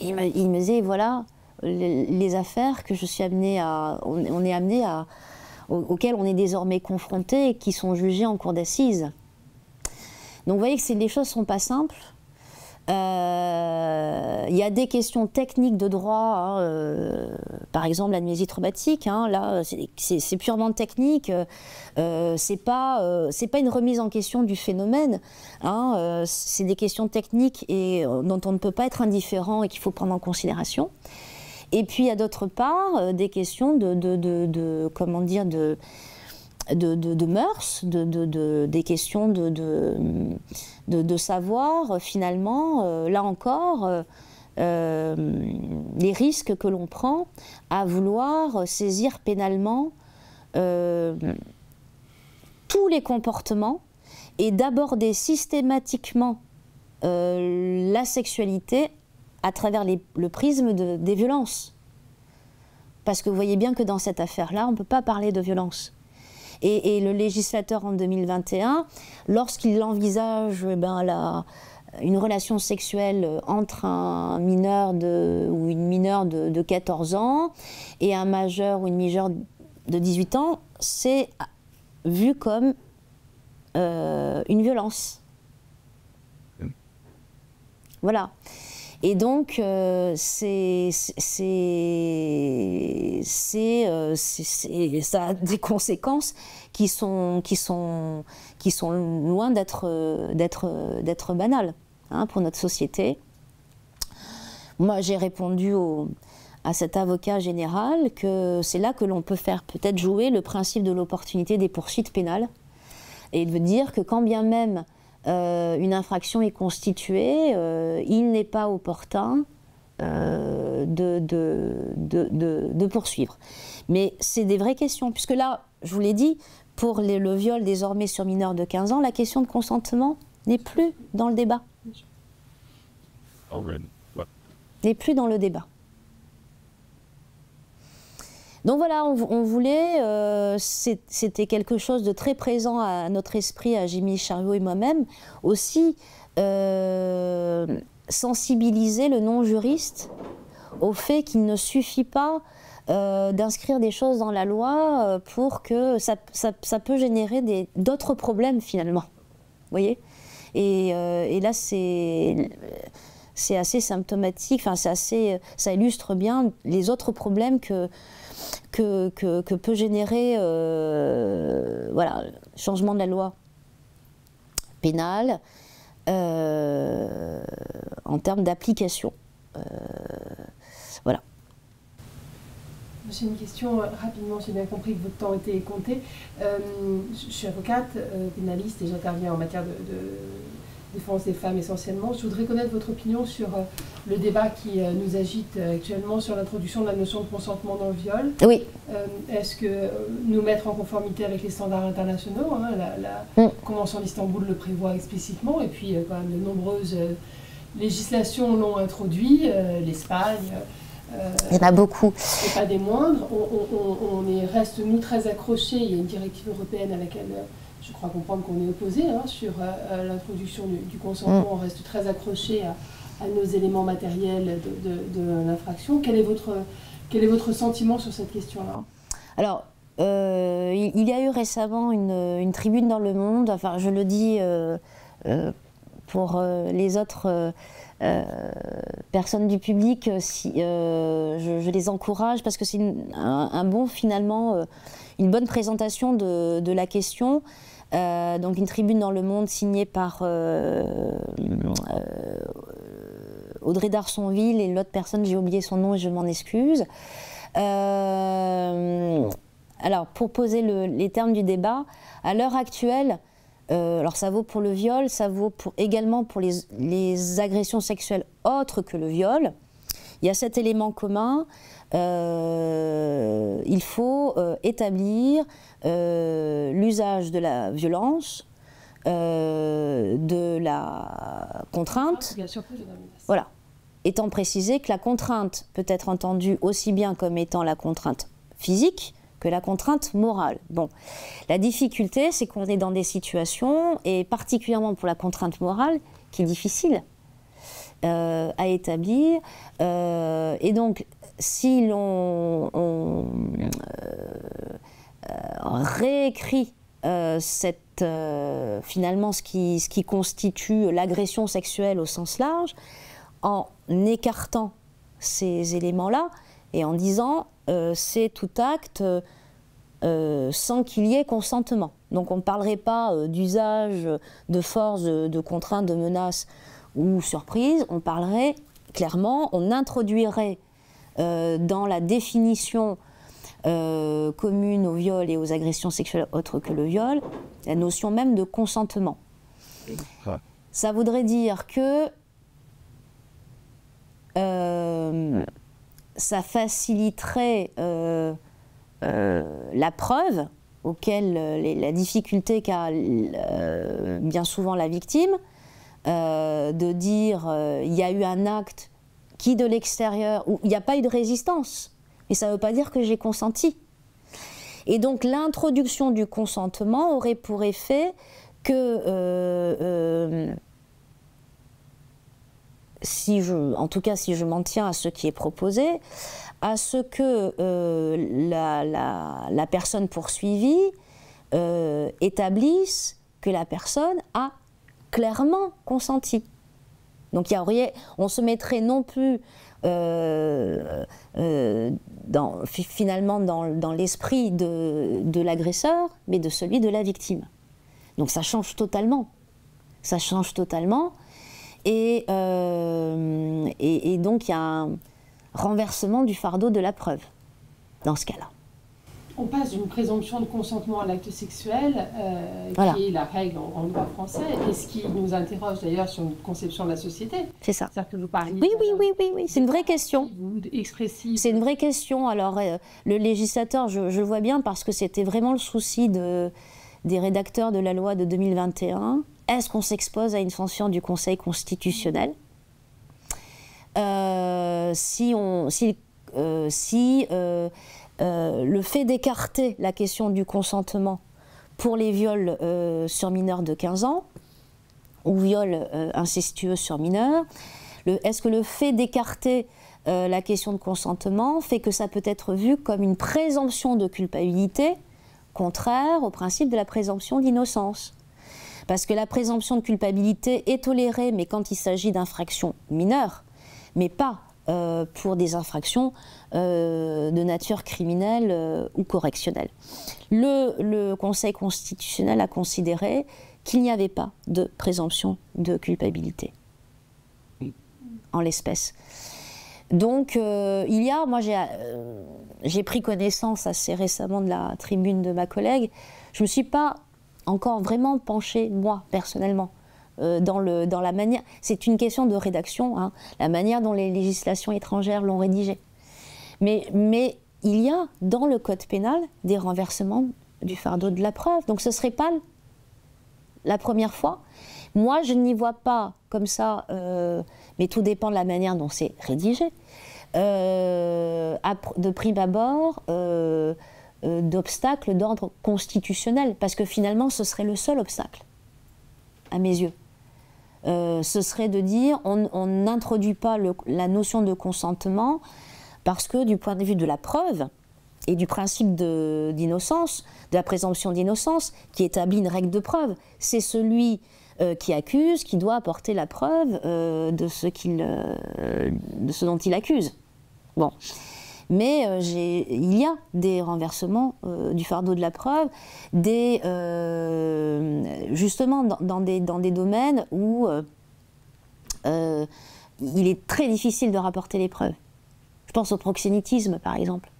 il, me, disait voilà les, affaires que je suis amenée à, on, est amené à, auxquelles on est désormais confronté et qui sont jugées en cour d'assises. Donc vous voyez que les choses sont pas simples. Euh, il y a des questions techniques de droit, hein, euh, par exemple l'amnésie traumatique. Hein, là, c'est purement technique. Euh, c'est pas, c'est pas une remise en question du phénomène. Hein, c'est des questions techniques et dont on ne peut pas être indifférent et qu'il faut prendre en considération. Et puis, il y a d'autre part des questions de, de, de comment dire, de, de, de, mœurs, des questions de, savoir, euh, finalement, euh, là encore, euh, les risques que l'on prend à vouloir saisir pénalement tous les comportements et d'aborder systématiquement la sexualité à travers le prisme des violences. Parce que vous voyez bien que dans cette affaire-là, on ne peut pas parler de violence. Et, le législateur en 2021, lorsqu'il envisage eh ben, une relation sexuelle entre un mineur de, ou une mineure de, 14 ans et un majeur ou une majeure de 18 ans, c'est vu comme euh, une violence. Hum. Voilà. Et donc, euh, euh, c'est, ça a des conséquences qui sont, qui sont, qui sont loin d'être, banales hein, pour notre société. Moi, j'ai répondu à cet avocat général que c'est là que l'on peut faire peut-être jouer le principe de l'opportunité des poursuites pénales et de dire que quand bien même euh, une infraction est constituée, euh, il n'est pas opportun euh, de, poursuivre. Mais c'est des vraies questions, puisque là, je vous l'ai dit, pour le viol désormais sur mineurs de 15 ans, la question de consentement n'est plus dans le débat. N'est plus dans le débat. Donc voilà, on, voulait, euh, c'était quelque chose de très présent à notre esprit, à Jimmy Chariot et moi-même, aussi euh, sensibiliser le non-juriste au fait qu'il ne suffit pas euh, d'inscrire des choses dans la loi pour que ça, peut générer d'autres problèmes finalement. Vous voyez et, là, c'est assez symptomatique, enfin, assez, ça illustre bien les autres problèmes que, que, peut générer euh, voilà, changement de la loi pénale euh, en termes d'application. Euh, voilà. J'ai une question euh, rapidement, j'ai bien compris que votre temps était compté. je suis avocate, pénaliste et j'interviens en matière de défense des femmes essentiellement. Je voudrais connaître votre opinion sur euh, le débat qui euh, nous agite euh, actuellement sur l'introduction de la notion de consentement dans le viol. Oui. Est-ce que nous mettre en conformité avec les standards internationaux, hein, la, mm. Convention d'Istanbul le prévoit explicitement, et puis quand même de nombreuses législations l'ont introduit, l'Espagne. Il y en a beaucoup. Et pas des moindres. On, est, reste, nous, très accrochés. Il y a une directive européenne à laquelle je crois comprendre qu'on est opposé hein, sur euh, euh, l'introduction du, consentement. Mm. On reste très accroché à, nos éléments matériels de, l'infraction. Quel, est votre, quel est votre sentiment sur cette question-là Alors, euh, il y a eu récemment une, tribune dans Le Monde, enfin je le dis pour les autres personnes du public, si, je, les encourage parce que c'est un, bon finalement, une bonne présentation de la question. Euh, donc une tribune dans le monde signée par euh, euh, Audrey d'Arsonville et l'autre personne, j'ai oublié son nom et je m'en excuse. alors pour poser les termes du débat, à l'heure actuelle, alors ça vaut pour le viol, ça vaut également pour les, les, agressions sexuelles autres que le viol. Il y a cet élément commun, euh, il faut euh, établir euh, l'usage de la violence, de la contrainte. Voilà. Étant précisé que la contrainte peut être entendue aussi bien comme étant la contrainte physique que la contrainte morale. Bon, la difficulté, c'est qu'on est dans des situations, et particulièrement pour la contrainte morale, qui est difficile. à établir. et donc, si l'on euh, euh, réécrit euh, cette, finalement ce qui, ce qui constitue l'agression sexuelle au sens large, en écartant ces éléments-là et en disant c'est tout acte sans qu'il y ait consentement. Donc on ne parlerait pas d'usage, de force, de, contrainte, de menace ou surprise, on parlerait clairement, on introduirait euh, dans la définition euh, commune au viol et aux agressions sexuelles autres que le viol, la notion même de consentement. Ça voudrait dire que euh, ça faciliterait la preuve auquel la difficulté qu'a bien souvent la victime de dire il y a eu un acte qui de l'extérieur, où il n'y a pas eu de résistance. Mais ça ne veut pas dire que j'ai consenti. Et donc l'introduction du consentement aurait pour effet que euh, euh, si je, en tout cas si je m'en tiens à ce qui est proposé, à ce que euh, la, personne poursuivie établisse que la personne a clairement consenti. Donc aurait, on se mettrait non plus euh, euh, finalement dans, l'esprit de, l'agresseur, mais de celui de la victime. Donc ça change totalement. Ça change totalement. Et, euh, et, et donc il y a un renversement du fardeau de la preuve dans ce cas-là on passe d'une présomption de consentement à l'acte sexuel, euh, qui est la règle en, droit français, et ce qui nous interroge d'ailleurs sur une conception de la société. C'est ça. que vous parlez. Oui, oui, oui, oui, oui. c'est une vraie question. C'est une vraie question. Alors, euh, le législateur, je, le vois bien parce que c'était vraiment le souci des rédacteurs de la loi de 2021. Est-ce qu'on s'expose à une sanction du Conseil constitutionnel euh, si on, si, si euh, le fait d'écarter la question du consentement pour les viols euh, sur mineurs de 15 ans ou viols euh, incestueux sur mineurs, est-ce que le fait d'écarter la question de consentement fait que ça peut être vu comme une présomption de culpabilité contraire au principe de la présomption d'innocence Parce que la présomption de culpabilité est tolérée, mais quand il s'agit d'infractions mineures, mais pas euh, pour des infractions euh, de nature criminelle euh, ou correctionnelle. Le, le, Conseil constitutionnel a considéré qu'il n'y avait pas de présomption de culpabilité en l'espèce. Donc, il y a, moi j'ai pris connaissance assez récemment de la tribune de ma collègue, je ne me suis pas encore vraiment penchée, moi, personnellement, euh, dans, le, dans la manière. C'est une question de rédaction, hein. la manière dont les législations étrangères l'ont rédigée. Mais, mais il y a dans le code pénal des renversements du fardeau de la preuve. Donc ce ne serait pas la première fois. Moi, je n'y vois pas comme ça, euh, mais tout dépend de la manière dont c'est rédigé. Euh, de prime abord, euh, d'obstacles d'ordre constitutionnel, parce que finalement, ce serait le seul obstacle, à mes yeux. Euh, ce serait de dire on n'introduit pas la notion de consentement parce que du point de vue de la preuve et du principe d'innocence, de, la présomption d'innocence, qui établit une règle de preuve, c'est celui euh, qui accuse qui doit apporter la preuve euh, de, ce de ce dont il accuse. Bon. Mais euh, il y a des renversements euh, du fardeau de la preuve, euh, justement dans, des, dans, des, domaines où il est très difficile de rapporter les preuves. Je pense au proxénétisme, par exemple.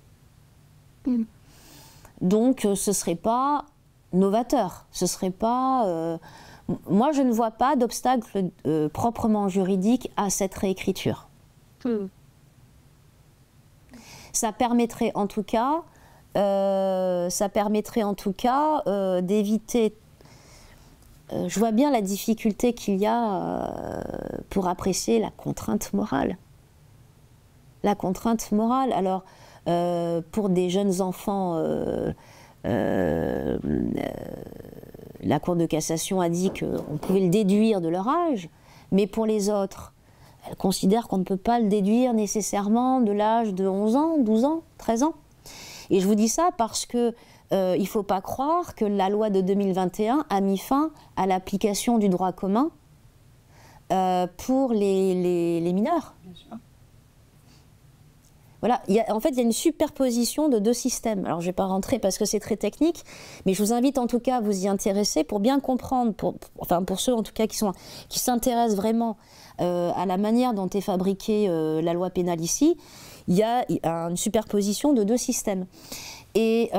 Mm. Donc ce ne serait pas novateur, ce serait pas... Moi, je ne vois pas d'obstacle proprement juridique à cette réécriture. Mm. Ça permettrait en tout cas, euh, ça permettrait en tout cas euh, d'éviter. Euh, je vois bien la difficulté qu'il y a pour apprécier la contrainte morale. La contrainte morale. Alors, pour des jeunes enfants, la Cour de cassation a dit qu'on pouvait le déduire de leur âge, mais pour les autres, elle considère qu'on ne peut pas le déduire nécessairement de l'âge de 11 ans, 12 ans, 13 ans. Et je vous dis ça parce que euh, il ne faut pas croire que la loi de 2021 a mis fin à l'application du droit commun euh, pour les, les, mineurs. Voilà, en fait, il y a une superposition de deux systèmes. Alors, je ne vais pas rentrer parce que c'est très technique, mais je vous invite en tout cas à vous y intéresser pour bien comprendre, pour, enfin pour ceux en tout cas qui, sont, qui s'intéressent vraiment euh, à la manière dont est fabriquée euh, la loi pénale ici, il y a une superposition de deux systèmes. Et, euh,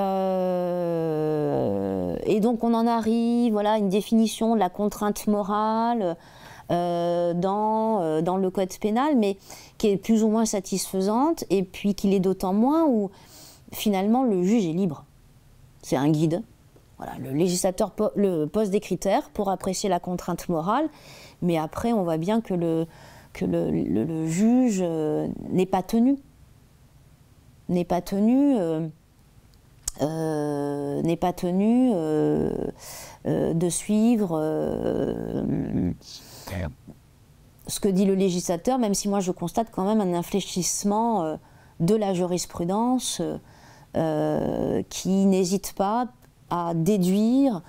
donc on en arrive voilà, à une définition de la contrainte morale dans, le code pénal, mais qui est plus ou moins satisfaisante, et puis qu'il est d'autant moins où finalement le juge est libre. C'est un guide, le législateur pose des critères pour apprécier la contrainte morale, mais après, on voit bien que le, juge euh, n'est pas tenu. N'est pas tenu. Euh, euh, n'est pas tenu de suivre ce que dit le législateur, même si moi je constate quand même un infléchissement de la jurisprudence qui n'hésite pas à déduire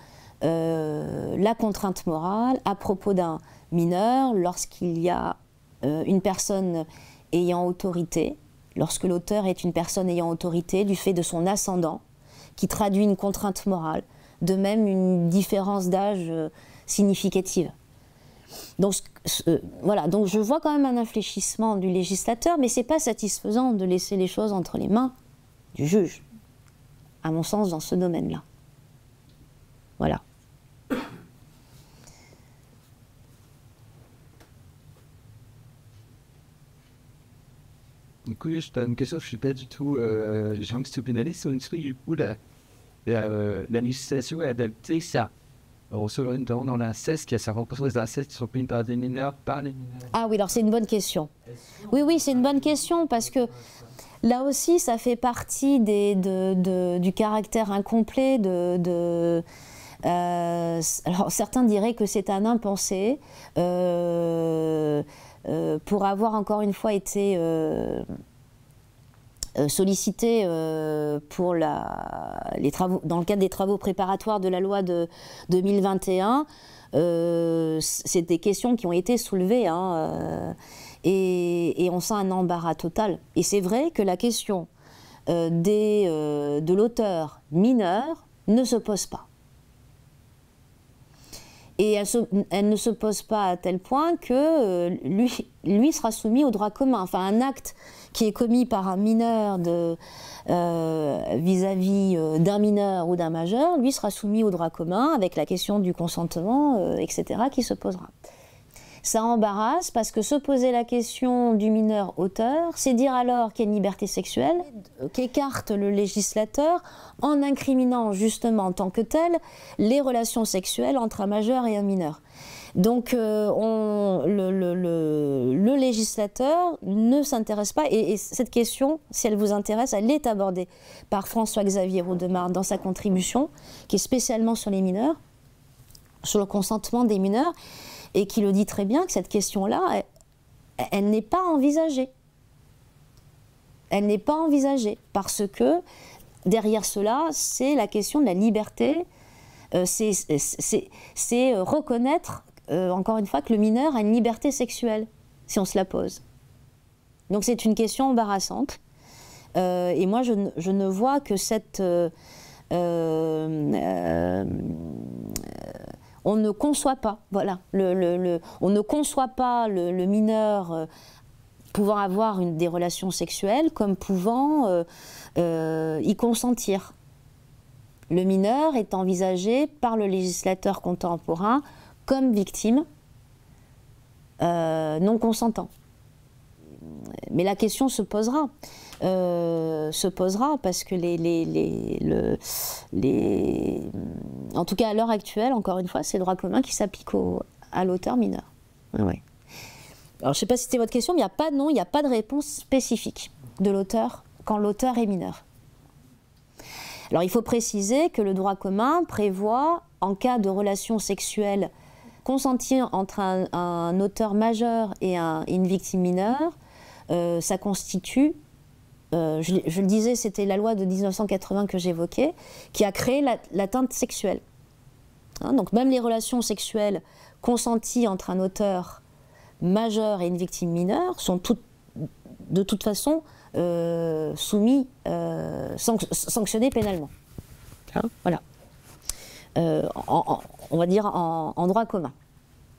euh, la contrainte morale à propos d'un mineur lorsqu'il y a euh, une personne ayant autorité, lorsque l'auteur est une personne ayant autorité du fait de son ascendant, qui traduit une contrainte morale, de même une différence d'âge euh, significative. Donc voilà, donc je vois quand même un infléchissement du législateur, mais ce n'est pas satisfaisant de laisser les choses entre les mains du juge, à mon sens, dans ce domaine-là. Voilà. Du coup, je une question, je ne suis pas du tout, euh, j'ai envie de sur une série du coup, euh, la, législation est adaptée, ça. se rend dans l'inceste, qui y a sa personnes des incestes qui sont punis par des mineurs, Ah oui, alors c'est une bonne question. Oui, oui, c'est une bonne question parce que là aussi, ça fait partie des, de, de, du caractère incomplet de euh, alors certains diraient que c'est un impensé. Euh, euh, pour avoir encore une fois été sollicité pour la, les travaux, dans le cadre des travaux préparatoires de la loi de 2021, c'est des questions qui ont été soulevées. Hein, et, on sent un embarras total. Et c'est vrai que la question de l'auteur mineur ne se pose pas. Et elle, ne se, pose pas à tel point que euh, lui, lui sera soumis au droit commun. Enfin, un acte qui est commis par un mineur de, euh, vis-à-vis euh, d'un mineur ou d'un majeur, lui sera soumis au droit commun avec la question du consentement, etc., qui se posera ça embarrasse parce que se poser la question du mineur auteur, c'est dire alors qu'il y a une liberté sexuelle qu'écarte le législateur en incriminant justement en tant que tel les relations sexuelles entre un majeur et un mineur. Donc euh, le, législateur ne s'intéresse pas, et, cette question, si elle vous intéresse, elle est abordée par François-Xavier Roudemar dans sa contribution, qui est spécialement sur les mineurs, sur le consentement des mineurs et qui le dit très bien que cette question-là, elle, n'est pas envisagée. Elle n'est pas envisagée parce que derrière cela, c'est la question de la liberté, euh, c'est reconnaître, euh, encore une fois, que le mineur a une liberté sexuelle, si on se la pose. Donc c'est une question embarrassante. Euh, et moi, je, ne vois que cette on ne conçoit pas, voilà, le, on ne conçoit pas le, mineur euh, pouvant avoir des relations sexuelles comme pouvant euh, euh, y consentir. Le mineur est envisagé par le législateur contemporain comme victime non consentant. Mais la question se posera. Euh, se posera parce que les, les, en tout cas à l'heure actuelle, encore une fois, c'est le droit commun qui s'applique à l'auteur mineur. Ouais. Alors je ne sais pas si c'était votre question, mais il n'y a pas de nom, il n'y a pas de réponse spécifique de l'auteur quand l'auteur est mineur. Alors il faut préciser que le droit commun prévoit, en cas de relation sexuelle consentie entre un, auteur majeur et une victime mineure, euh, ça constitue euh, je, le disais, c'était la loi de 1980 que j'évoquais, qui a créé l'atteinte sexuelle. Hein, donc même les relations sexuelles consenties entre un auteur majeur et une victime mineure sont de toute façon euh, soumises, euh, sanctionnées pénalement. Hein voilà. on va dire en droit commun.